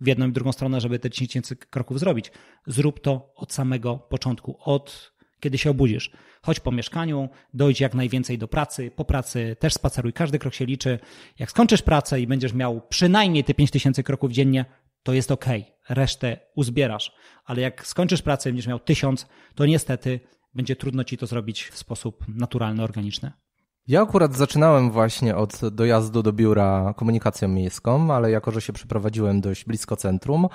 w jedną i drugą stronę, żeby te 10 tysięcy kroków zrobić. Zrób to od samego początku, od kiedy się obudzisz. Chodź po mieszkaniu, dojdź jak najwięcej do pracy, po pracy też spaceruj, każdy krok się liczy. Jak skończysz pracę i będziesz miał przynajmniej te 5 tysięcy kroków dziennie, to jest ok, resztę uzbierasz. Ale jak skończysz pracę i będziesz miał tysiąc, to niestety będzie trudno ci to zrobić w sposób naturalny, organiczny. Ja akurat zaczynałem właśnie od dojazdu do biura komunikacją miejską, ale jako, że się przeprowadziłem dość blisko centrum,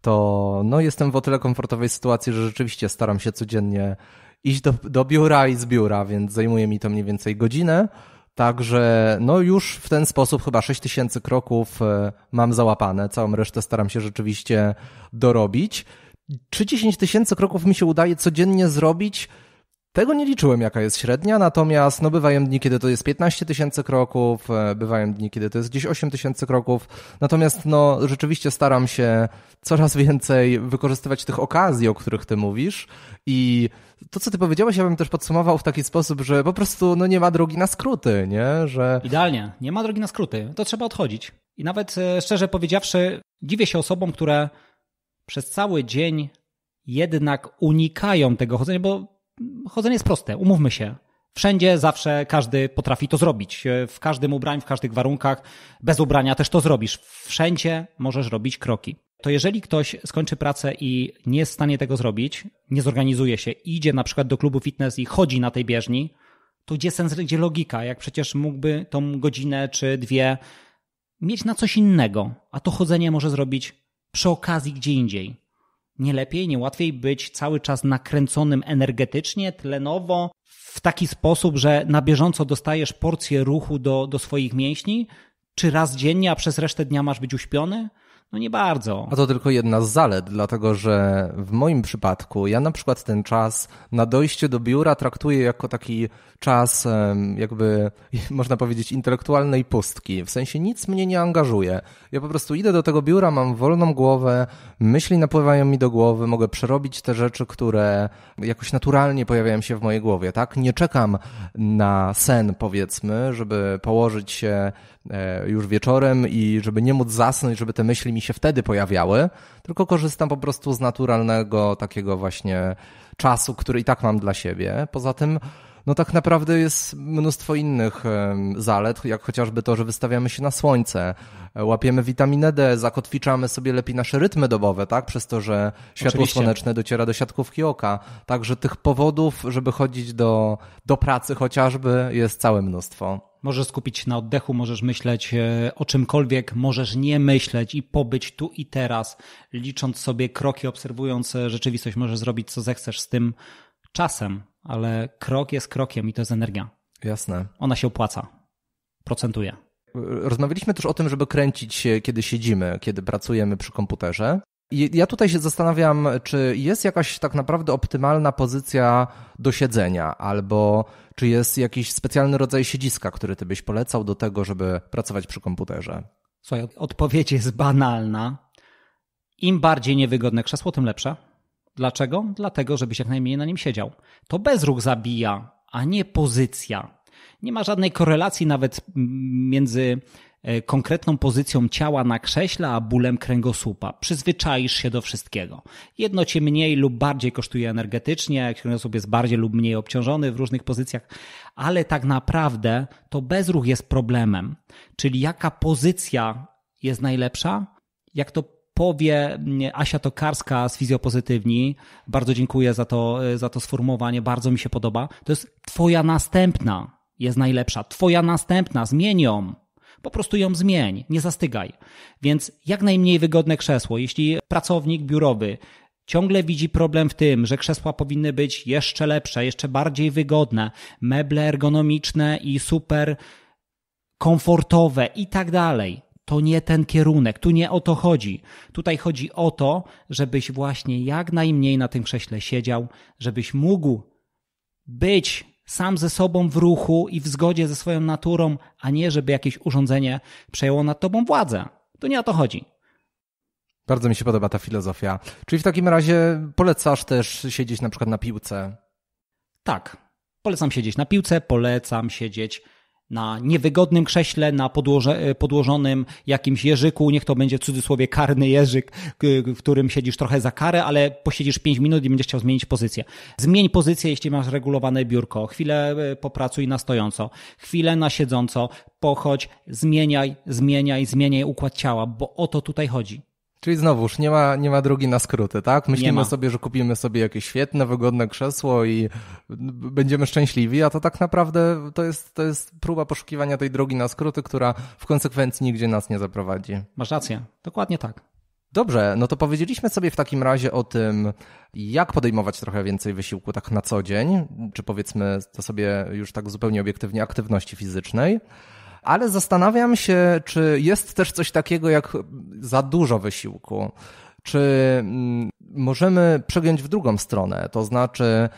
to no, jestem w o tyle komfortowej sytuacji, że rzeczywiście staram się codziennie iść do, do biura i z biura, więc zajmuje mi to mniej więcej godzinę. Także no już w ten sposób chyba 6000 kroków e, mam załapane. Całą resztę staram się rzeczywiście dorobić. Czy 10 tysięcy kroków mi się udaje codziennie zrobić? Tego nie liczyłem, jaka jest średnia, natomiast no, bywają dni, kiedy to jest 15 tysięcy kroków, e, bywają dni, kiedy to jest gdzieś 8 tysięcy kroków. Natomiast no, rzeczywiście staram się coraz więcej wykorzystywać tych okazji, o których ty mówisz. I to, co ty powiedziałeś, ja bym też podsumował w taki sposób, że po prostu no, nie ma drogi na skróty, nie? Że... Idealnie, nie ma drogi na skróty. To trzeba odchodzić. I nawet e, szczerze powiedziawszy, dziwię się osobom, które przez cały dzień jednak unikają tego chodzenia, bo chodzenie jest proste, umówmy się. Wszędzie, zawsze każdy potrafi to zrobić. W każdym ubraniu, w każdych warunkach, bez ubrania też to zrobisz. Wszędzie możesz robić kroki. To jeżeli ktoś skończy pracę i nie jest w stanie tego zrobić, nie zorganizuje się, idzie na przykład do klubu fitness i chodzi na tej bieżni, to gdzie sens, gdzie logika? Jak przecież mógłby tą godzinę czy dwie mieć na coś innego, a to chodzenie może zrobić przy okazji gdzie indziej nie lepiej, nie łatwiej być cały czas nakręconym energetycznie, tlenowo, w taki sposób, że na bieżąco dostajesz porcję ruchu do, do swoich mięśni? Czy raz dziennie, a przez resztę dnia masz być uśpiony? No nie bardzo. A to tylko jedna z zalet, dlatego że w moim przypadku ja na przykład ten czas na dojście do biura traktuję jako taki czas jakby można powiedzieć intelektualnej pustki. W sensie nic mnie nie angażuje. Ja po prostu idę do tego biura, mam wolną głowę, myśli napływają mi do głowy, mogę przerobić te rzeczy, które jakoś naturalnie pojawiają się w mojej głowie, tak? Nie czekam na sen powiedzmy, żeby położyć się E, już wieczorem i żeby nie móc zasnąć, żeby te myśli mi się wtedy pojawiały, tylko korzystam po prostu z naturalnego takiego właśnie czasu, który i tak mam dla siebie. Poza tym no tak naprawdę jest mnóstwo innych zalet, jak chociażby to, że wystawiamy się na słońce, e, łapiemy witaminę D, zakotwiczamy sobie lepiej nasze rytmy dobowe, tak? Przez to, że światło Oczywiście. słoneczne dociera do siatkówki oka. Także tych powodów, żeby chodzić do, do pracy chociażby jest całe mnóstwo. Możesz skupić się na oddechu, możesz myśleć e, o czymkolwiek, możesz nie myśleć i pobyć tu i teraz, licząc sobie kroki, obserwując e, rzeczywistość, możesz zrobić co zechcesz z tym czasem ale krok jest krokiem i to jest energia. Jasne. Ona się opłaca, procentuje. Rozmawialiśmy też o tym, żeby kręcić się, kiedy siedzimy, kiedy pracujemy przy komputerze. I ja tutaj się zastanawiam, czy jest jakaś tak naprawdę optymalna pozycja do siedzenia, albo czy jest jakiś specjalny rodzaj siedziska, który ty byś polecał do tego, żeby pracować przy komputerze? Słuchaj, odpowiedź jest banalna. Im bardziej niewygodne krzesło, tym lepsze Dlaczego? Dlatego, żebyś jak najmniej na nim siedział. To bezruch zabija, a nie pozycja. Nie ma żadnej korelacji nawet między e, konkretną pozycją ciała na krześle, a bólem kręgosłupa. Przyzwyczaisz się do wszystkiego. Jedno cię mniej lub bardziej kosztuje energetycznie, kręgosłup jest bardziej lub mniej obciążony w różnych pozycjach, ale tak naprawdę to bezruch jest problemem. Czyli jaka pozycja jest najlepsza, jak to powie mm, Asia Tokarska z Fizjopozytywni. Bardzo dziękuję za to, e, za to sformułowanie, bardzo mi się podoba. To jest twoja następna jest najlepsza. Twoja następna, zmień ją. Po prostu ją zmień, nie zastygaj. Więc jak najmniej wygodne krzesło. Jeśli pracownik biurowy ciągle widzi problem w tym, że krzesła powinny być jeszcze lepsze, jeszcze bardziej wygodne, meble ergonomiczne i super komfortowe i tak dalej. To nie ten kierunek, tu nie o to chodzi. Tutaj chodzi o to, żebyś właśnie jak najmniej na tym krześle siedział, żebyś mógł być sam ze sobą w ruchu i w zgodzie ze swoją naturą, a nie żeby jakieś urządzenie przejęło nad tobą władzę. To nie o to chodzi. Bardzo mi się podoba ta filozofia. Czyli w takim razie polecasz też siedzieć na przykład na piłce? Tak. Polecam siedzieć na piłce, polecam siedzieć na niewygodnym krześle, na podłoże, e, podłożonym jakimś jeżyku, niech to będzie w cudzysłowie karny jeżyk, w którym siedzisz trochę za karę, ale posiedzisz 5 minut i będziesz chciał zmienić pozycję. Zmień pozycję, jeśli masz regulowane biurko, chwilę e, popracuj na stojąco, chwilę na siedząco, pochodź, zmieniaj, zmieniaj, zmieniaj układ ciała, bo o to tutaj chodzi. Czyli znowuż nie ma, nie ma drogi na skróty, tak? Myślimy sobie, że kupimy sobie jakieś świetne, wygodne krzesło i będziemy szczęśliwi, a to tak naprawdę to jest, to jest próba poszukiwania tej drogi na skróty, która w konsekwencji nigdzie nas nie zaprowadzi. Masz rację, dokładnie tak. Dobrze, no to powiedzieliśmy sobie w takim razie o tym, jak podejmować trochę więcej wysiłku tak na co dzień, czy powiedzmy to sobie już tak zupełnie obiektywnie aktywności fizycznej ale zastanawiam się, czy jest też coś takiego jak za dużo wysiłku. Czy mm, możemy przegiąć w drugą stronę, to znaczy,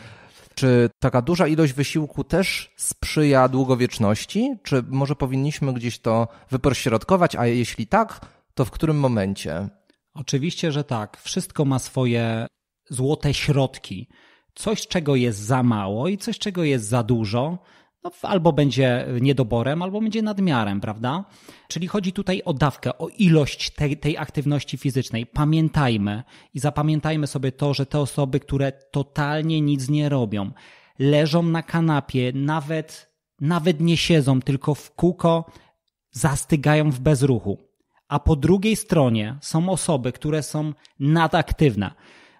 czy taka duża ilość wysiłku też sprzyja długowieczności? Czy może powinniśmy gdzieś to wyprośrodkować? a jeśli tak, to w którym momencie? Oczywiście, że tak. Wszystko ma swoje złote środki. Coś, czego jest za mało i coś, czego jest za dużo, no, albo będzie niedoborem, albo będzie nadmiarem, prawda? Czyli chodzi tutaj o dawkę, o ilość tej, tej aktywności fizycznej. Pamiętajmy i zapamiętajmy sobie to, że te osoby, które totalnie nic nie robią, leżą na kanapie, nawet, nawet nie siedzą, tylko w kółko zastygają w bezruchu. A po drugiej stronie są osoby, które są nadaktywne.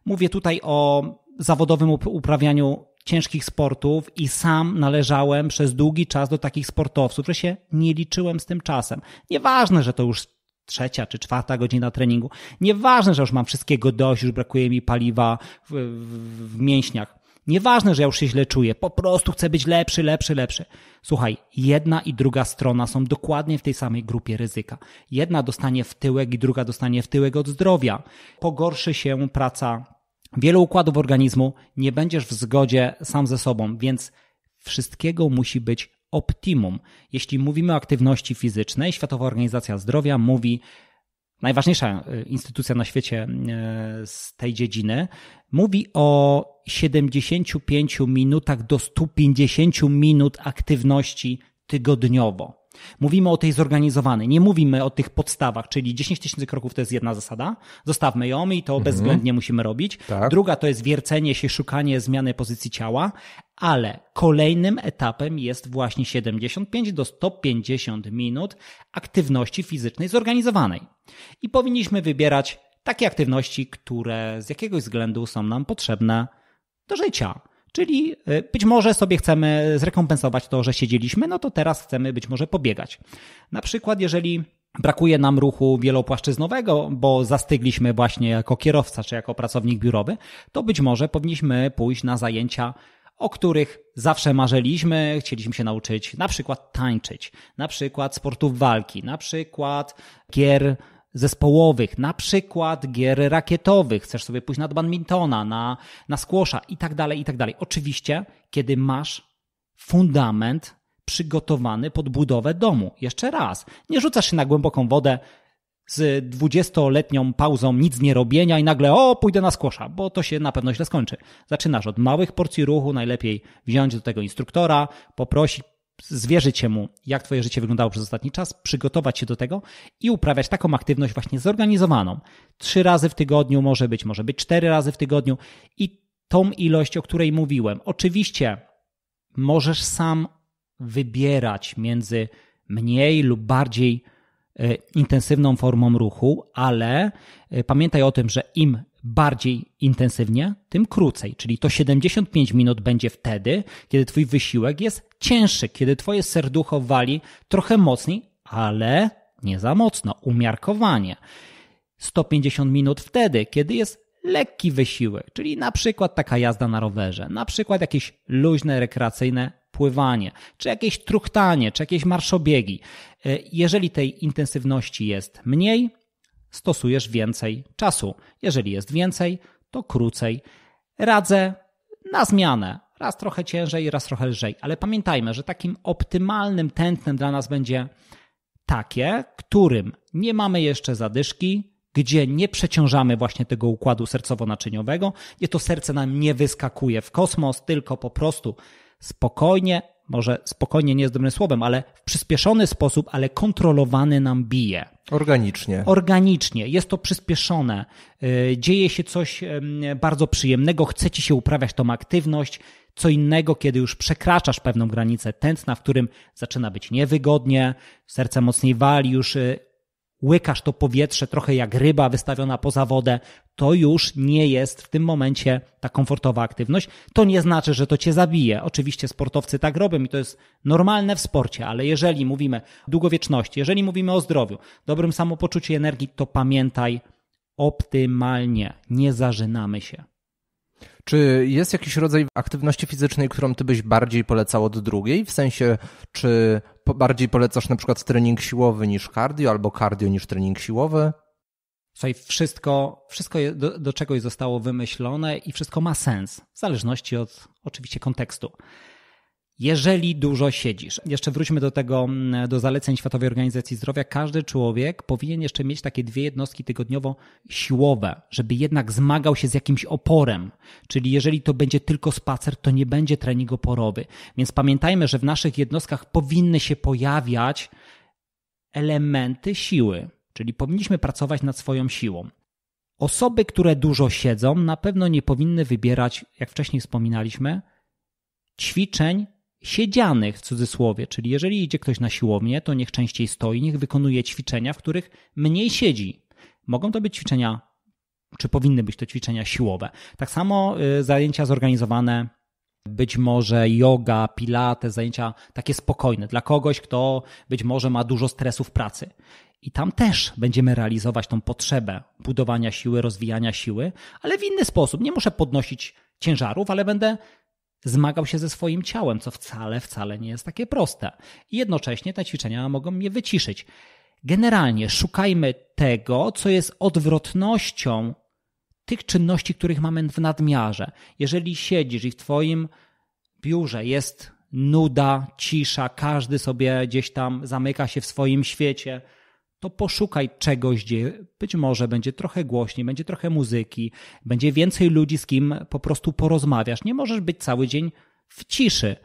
Mówię tutaj o zawodowym uprawianiu ciężkich sportów i sam należałem przez długi czas do takich sportowców, że się nie liczyłem z tym czasem. Nieważne, że to już trzecia czy czwarta godzina treningu. Nieważne, że już mam wszystkiego dość, już brakuje mi paliwa w, w, w mięśniach. Nieważne, że ja już się źle czuję, po prostu chcę być lepszy, lepszy, lepszy. Słuchaj, jedna i druga strona są dokładnie w tej samej grupie ryzyka. Jedna dostanie w tyłek i druga dostanie w tyłek od zdrowia. Pogorszy się praca wielu układów organizmu, nie będziesz w zgodzie sam ze sobą, więc wszystkiego musi być optimum. Jeśli mówimy o aktywności fizycznej, Światowa Organizacja Zdrowia mówi, najważniejsza y, instytucja na świecie y, z tej dziedziny, mówi o 75 minutach do 150 minut aktywności tygodniowo. Mówimy o tej zorganizowanej, nie mówimy o tych podstawach, czyli 10 tysięcy kroków to jest jedna zasada, zostawmy ją i to mhm. bezwzględnie musimy robić. Tak. Druga to jest wiercenie się, szukanie zmiany pozycji ciała, ale kolejnym etapem jest właśnie 75 do 150 minut aktywności fizycznej zorganizowanej. I powinniśmy wybierać takie aktywności, które z jakiegoś względu są nam potrzebne do życia. Czyli e, być może sobie chcemy zrekompensować to, że siedzieliśmy, no to teraz chcemy być może pobiegać. Na przykład, jeżeli brakuje nam ruchu wielopłaszczyznowego, bo zastygliśmy właśnie jako kierowca czy jako pracownik biurowy, to być może powinniśmy pójść na zajęcia o których zawsze marzyliśmy, chcieliśmy się nauczyć, na przykład tańczyć, na przykład sportów walki, na przykład gier zespołowych, na przykład gier rakietowych, chcesz sobie pójść na badmintona, na, na squasha i tak dalej, i tak dalej. Oczywiście, kiedy masz fundament przygotowany pod budowę domu. Jeszcze raz, nie rzucasz się na głęboką wodę z dwudziestoletnią pauzą nic nie robienia i nagle o, pójdę na skłosza, bo to się na pewno źle skończy. Zaczynasz od małych porcji ruchu, najlepiej wziąć do tego instruktora, poprosić, zwierzyć się mu, jak Twoje życie wyglądało przez ostatni czas, przygotować się do tego i uprawiać taką aktywność właśnie zorganizowaną. Trzy razy w tygodniu może być, może być cztery razy w tygodniu i tą ilość, o której mówiłem. Oczywiście możesz sam wybierać między mniej lub bardziej e, intensywną formą ruchu, ale e, pamiętaj o tym, że im bardziej intensywnie, tym krócej. Czyli to 75 minut będzie wtedy, kiedy Twój wysiłek jest cięższy, kiedy Twoje serducho wali trochę mocniej, ale nie za mocno, umiarkowanie. 150 minut wtedy, kiedy jest lekki wysiłek, czyli na przykład taka jazda na rowerze, na przykład jakieś luźne, rekreacyjne pływanie, czy jakieś truchtanie, czy jakieś marszobiegi. E, jeżeli tej intensywności jest mniej, stosujesz więcej czasu. Jeżeli jest więcej, to krócej. Radzę na zmianę. Raz trochę ciężej, raz trochę lżej, ale pamiętajmy, że takim optymalnym tętnem dla nas będzie takie, którym nie mamy jeszcze zadyszki, gdzie nie przeciążamy właśnie tego układu sercowo-naczyniowego, gdzie to serce nam nie wyskakuje w kosmos, tylko po prostu spokojnie, może spokojnie nie jest dobrym słowem, ale w przyspieszony sposób, ale kontrolowany nam bije. Organicznie. Organicznie, jest to przyspieszone. Y, dzieje się coś bardzo przyjemnego, chce ci się uprawiać tą aktywność. Co innego, kiedy już przekraczasz pewną granicę tętna, w którym zaczyna być niewygodnie, serce mocniej wali, już y, łykasz to powietrze trochę jak ryba wystawiona poza wodę, to już nie jest w tym momencie ta komfortowa aktywność. To nie znaczy, że to cię zabije. Oczywiście sportowcy tak robią i to jest normalne w sporcie, ale jeżeli mówimy o długowieczności, jeżeli mówimy o zdrowiu, dobrym samopoczuciu energii, to pamiętaj optymalnie, nie zażynamy się. Czy jest jakiś rodzaj aktywności fizycznej, którą ty byś bardziej polecał od drugiej? W sensie, czy bardziej polecasz na przykład trening siłowy niż cardio, albo cardio niż trening siłowy? Słuchaj, wszystko, wszystko do, do czegoś zostało wymyślone i wszystko ma sens, w zależności od oczywiście kontekstu jeżeli dużo siedzisz. Jeszcze wróćmy do tego, mm, do zaleceń Światowej Organizacji Zdrowia. Każdy człowiek powinien jeszcze mieć takie dwie jednostki tygodniowo siłowe, żeby jednak zmagał się z jakimś oporem. Czyli jeżeli to będzie tylko spacer, to nie będzie trening oporowy. Więc pamiętajmy, że w naszych jednostkach powinny się pojawiać elementy siły. Czyli powinniśmy pracować nad swoją siłą. Osoby, które dużo siedzą, na pewno nie powinny wybierać, jak wcześniej wspominaliśmy, ćwiczeń siedzianych w cudzysłowie, czyli jeżeli idzie ktoś na siłownię, to niech częściej stoi, niech wykonuje ćwiczenia, w których mniej siedzi. Mogą to być ćwiczenia, czy powinny być to ćwiczenia siłowe. Tak samo y, zajęcia zorganizowane być może yoga, pilate, zajęcia takie spokojne dla kogoś, kto być może ma dużo stresu w pracy. I tam też będziemy realizować tą potrzebę budowania siły, rozwijania siły, ale w inny sposób. Nie muszę podnosić ciężarów, ale będę Zmagał się ze swoim ciałem, co wcale, wcale nie jest takie proste. I jednocześnie te ćwiczenia mogą mnie wyciszyć. Generalnie szukajmy tego, co jest odwrotnością tych czynności, których mamy w nadmiarze. Jeżeli siedzisz i w Twoim biurze jest nuda, cisza, każdy sobie gdzieś tam zamyka się w swoim świecie, to poszukaj czegoś, gdzie być może będzie trochę głośniej, będzie trochę muzyki, będzie więcej ludzi, z kim po prostu porozmawiasz. Nie możesz być cały dzień w ciszy.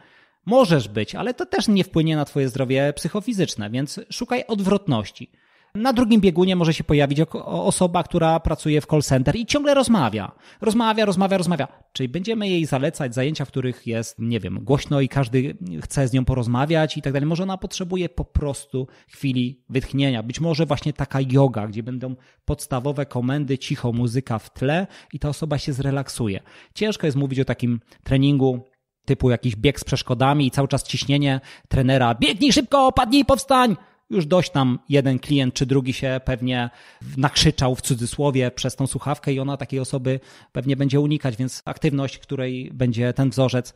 Możesz być, ale to też nie wpłynie na Twoje zdrowie psychofizyczne, więc szukaj odwrotności. Na drugim biegunie może się pojawić osoba, która pracuje w call center i ciągle rozmawia. Rozmawia, rozmawia, rozmawia. Czyli będziemy jej zalecać zajęcia, w których jest, nie wiem, głośno i każdy chce z nią porozmawiać i tak dalej. Może ona potrzebuje po prostu chwili wytchnienia. Być może właśnie taka yoga, gdzie będą podstawowe komendy, cicho muzyka w tle i ta osoba się zrelaksuje. Ciężko jest mówić o takim treningu typu jakiś bieg z przeszkodami i cały czas ciśnienie trenera. Biegnij szybko, padnij, powstań! Już dość tam jeden klient czy drugi się pewnie nakrzyczał w cudzysłowie przez tą słuchawkę i ona takiej osoby pewnie będzie unikać, więc aktywność, której będzie ten wzorzec,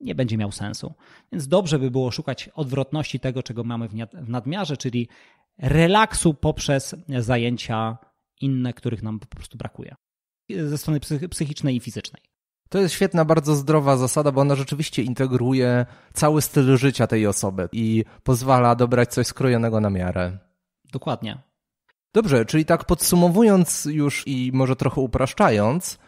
nie będzie miał sensu. Więc dobrze by było szukać odwrotności tego, czego mamy w nadmiarze, czyli relaksu poprzez zajęcia inne, których nam po prostu brakuje ze strony psychicznej i fizycznej. To jest świetna, bardzo zdrowa zasada, bo ona rzeczywiście integruje cały styl życia tej osoby i pozwala dobrać coś skrojonego na miarę. Dokładnie. Dobrze, czyli tak podsumowując już i może trochę upraszczając,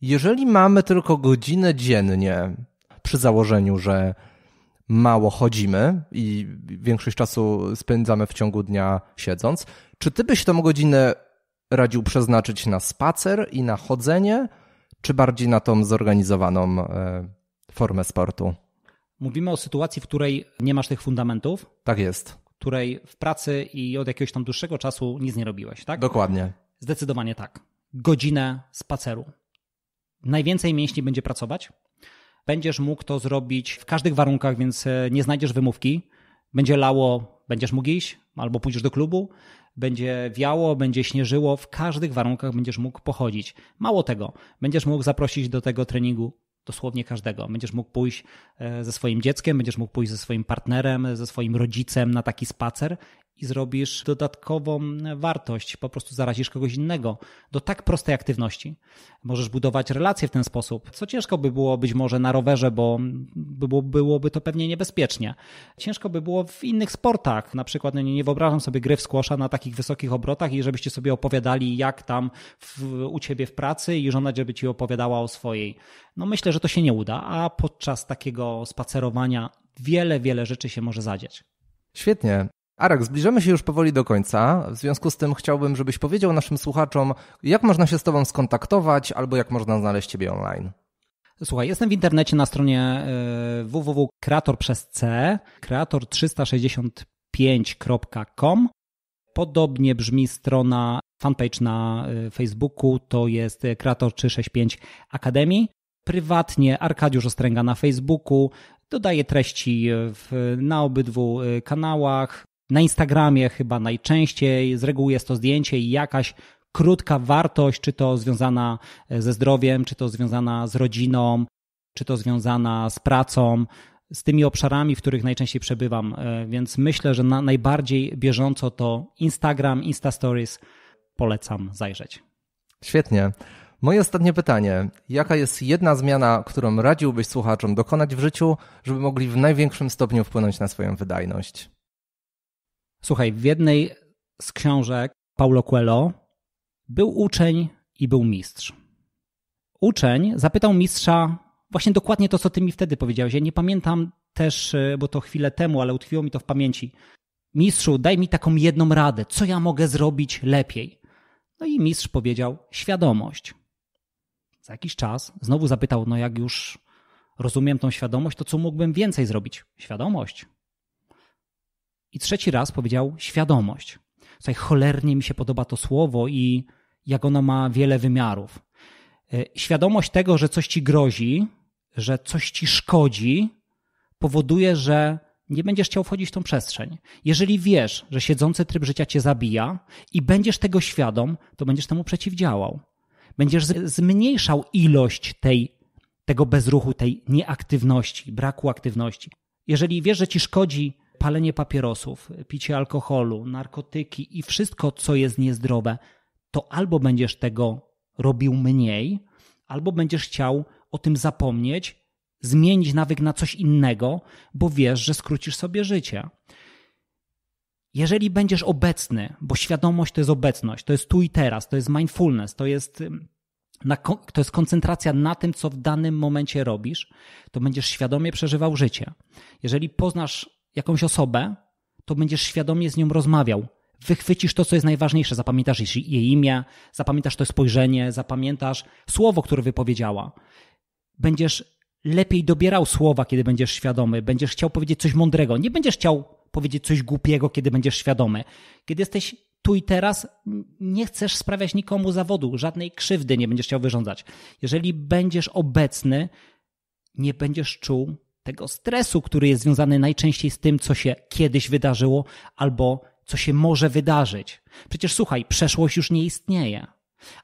jeżeli mamy tylko godzinę dziennie, przy założeniu, że mało chodzimy i większość czasu spędzamy w ciągu dnia siedząc, czy ty byś tą godzinę radził przeznaczyć na spacer i na chodzenie? czy bardziej na tą zorganizowaną e, formę sportu? Mówimy o sytuacji, w której nie masz tych fundamentów. Tak jest. Której w pracy i od jakiegoś tam dłuższego czasu nic nie robiłeś, tak? Dokładnie. Zdecydowanie tak. Godzinę spaceru. Najwięcej mięśni będzie pracować. Będziesz mógł to zrobić w każdych warunkach, więc e, nie znajdziesz wymówki. Będzie lało, będziesz mógł iść, albo pójdziesz do klubu będzie wiało, będzie śnieżyło, w każdych warunkach będziesz mógł pochodzić. Mało tego, będziesz mógł zaprosić do tego treningu dosłownie każdego. Będziesz mógł pójść e, ze swoim dzieckiem, będziesz mógł pójść ze swoim partnerem, ze swoim rodzicem na taki spacer i zrobisz dodatkową wartość, po prostu zarazisz kogoś innego do tak prostej aktywności. Możesz budować relacje w ten sposób, co ciężko by było być może na rowerze, bo byłoby to pewnie niebezpiecznie. Ciężko by było w innych sportach, na przykład no nie, nie wyobrażam sobie gry w squasha na takich wysokich obrotach i żebyście sobie opowiadali jak tam w, u ciebie w pracy i żona żeby ci opowiadała o swojej. No myślę, że to się nie uda, a podczas takiego spacerowania wiele, wiele rzeczy się może zadziać. Świetnie. Arak, zbliżamy się już powoli do końca. W związku z tym chciałbym, żebyś powiedział naszym słuchaczom, jak można się z Tobą skontaktować albo jak można znaleźć Ciebie online. Słuchaj, jestem w internecie na stronie e, www.kreator przez C, kreator365.com. Podobnie brzmi strona fanpage na e, Facebooku, to jest e, kreator365 Akademii. Prywatnie Arkadiusz Ostręga na Facebooku, dodaję treści w, na obydwu kanałach na Instagramie chyba najczęściej. Z reguły jest to zdjęcie i jakaś krótka wartość, czy to związana e, ze zdrowiem, czy to związana z rodziną, czy to związana z pracą, z tymi obszarami, w których najczęściej przebywam. E, więc myślę, że na najbardziej bieżąco to Instagram, Insta Stories. Polecam zajrzeć. Świetnie. Moje ostatnie pytanie. Jaka jest jedna zmiana, którą radziłbyś słuchaczom dokonać w życiu, żeby mogli w największym stopniu wpłynąć na swoją wydajność? Słuchaj, w jednej z książek Paulo Coelho był uczeń i był mistrz. Uczeń zapytał mistrza właśnie dokładnie to, co ty mi wtedy powiedziałeś. Ja nie pamiętam też, e, bo to chwilę temu, ale utkwiło mi to w pamięci. Mistrzu, daj mi taką jedną radę, co ja mogę zrobić lepiej. No i mistrz powiedział: świadomość. Za jakiś czas znowu zapytał: No, jak już rozumiem tą świadomość, to co mógłbym więcej zrobić? Świadomość. I trzeci raz powiedział świadomość. Tutaj cholernie mi się podoba to słowo i jak ono ma wiele wymiarów. E, świadomość tego, że coś ci grozi, że coś ci szkodzi, powoduje, że nie będziesz chciał wchodzić w tą przestrzeń. Jeżeli wiesz, że siedzący tryb życia cię zabija i będziesz tego świadom, to będziesz temu przeciwdziałał. Będziesz zmniejszał ilość tej, tego bezruchu, tej nieaktywności, braku aktywności. Jeżeli wiesz, że ci szkodzi palenie papierosów, picie alkoholu, narkotyki i wszystko, co jest niezdrowe, to albo będziesz tego robił mniej, albo będziesz chciał o tym zapomnieć, zmienić nawyk na coś innego, bo wiesz, że skrócisz sobie życie. Jeżeli będziesz obecny, bo świadomość to jest obecność, to jest tu i teraz, to jest mindfulness, to jest, na, to jest koncentracja na tym, co w danym momencie robisz, to będziesz świadomie przeżywał życie. Jeżeli poznasz jakąś osobę, to będziesz świadomie z nią rozmawiał. Wychwycisz to, co jest najważniejsze. Zapamiętasz jej imię, zapamiętasz to spojrzenie, zapamiętasz słowo, które wypowiedziała. Będziesz lepiej dobierał słowa, kiedy będziesz świadomy. Będziesz chciał powiedzieć coś mądrego. Nie będziesz chciał powiedzieć coś głupiego, kiedy będziesz świadomy. Kiedy jesteś tu i teraz, nie chcesz sprawiać nikomu zawodu, żadnej krzywdy nie będziesz chciał wyrządzać. Jeżeli będziesz obecny, nie będziesz czuł tego stresu, który jest związany najczęściej z tym, co się kiedyś wydarzyło albo co się może wydarzyć. Przecież słuchaj, przeszłość już nie istnieje,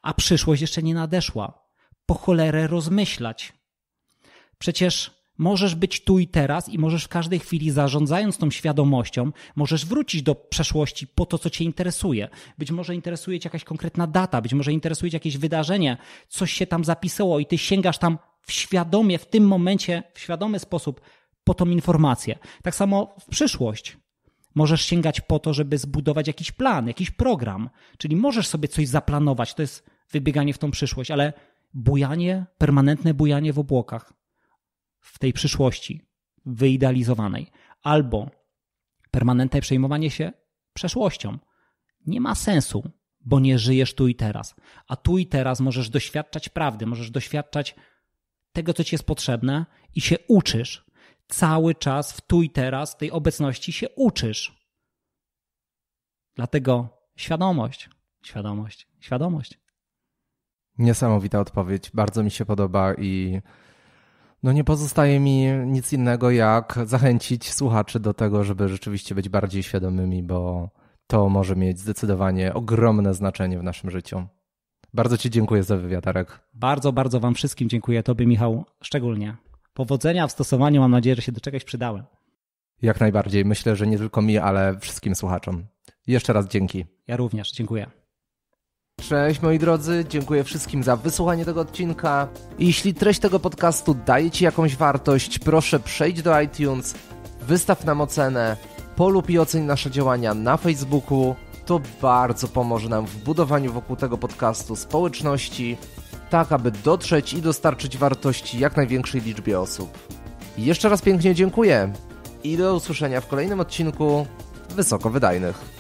a przyszłość jeszcze nie nadeszła. Po cholerę rozmyślać. Przecież możesz być tu i teraz i możesz w każdej chwili, zarządzając tą świadomością, możesz wrócić do przeszłości po to, co Cię interesuje. Być może interesuje Cię jakaś konkretna data, być może interesuje Cię jakieś wydarzenie, coś się tam zapisało i Ty sięgasz tam świadomie w tym momencie, w świadomy sposób po tą informację. Tak samo w przyszłość. Możesz sięgać po to, żeby zbudować jakiś plan, jakiś program. Czyli możesz sobie coś zaplanować. To jest wybieganie w tą przyszłość, ale bujanie, permanentne bujanie w obłokach w tej przyszłości wyidealizowanej albo permanentne przejmowanie się przeszłością nie ma sensu, bo nie żyjesz tu i teraz. A tu i teraz możesz doświadczać prawdy, możesz doświadczać tego, co ci jest potrzebne i się uczysz. Cały czas w tu i teraz tej obecności się uczysz. Dlatego świadomość, świadomość, świadomość. Niesamowita odpowiedź, bardzo mi się podoba i no nie pozostaje mi nic innego jak zachęcić słuchaczy do tego, żeby rzeczywiście być bardziej świadomymi, bo to może mieć zdecydowanie ogromne znaczenie w naszym życiu. Bardzo Ci dziękuję za wywiad, Arek. Bardzo, bardzo Wam wszystkim dziękuję. Tobie, Michał, szczególnie. Powodzenia w stosowaniu. Mam nadzieję, że się do czegoś przydałem. Jak najbardziej. Myślę, że nie tylko mi, ale wszystkim słuchaczom. Jeszcze raz dzięki. Ja również. Dziękuję. Cześć moi drodzy, dziękuję wszystkim za wysłuchanie tego odcinka. Jeśli treść tego podcastu daje Ci jakąś wartość, proszę przejdź do iTunes, wystaw nam ocenę, polub i oceń nasze działania na Facebooku, to bardzo pomoże nam w budowaniu wokół tego podcastu społeczności, tak aby dotrzeć i dostarczyć wartości jak największej liczbie osób. Jeszcze raz pięknie dziękuję i do usłyszenia w kolejnym odcinku wysoko wydajnych.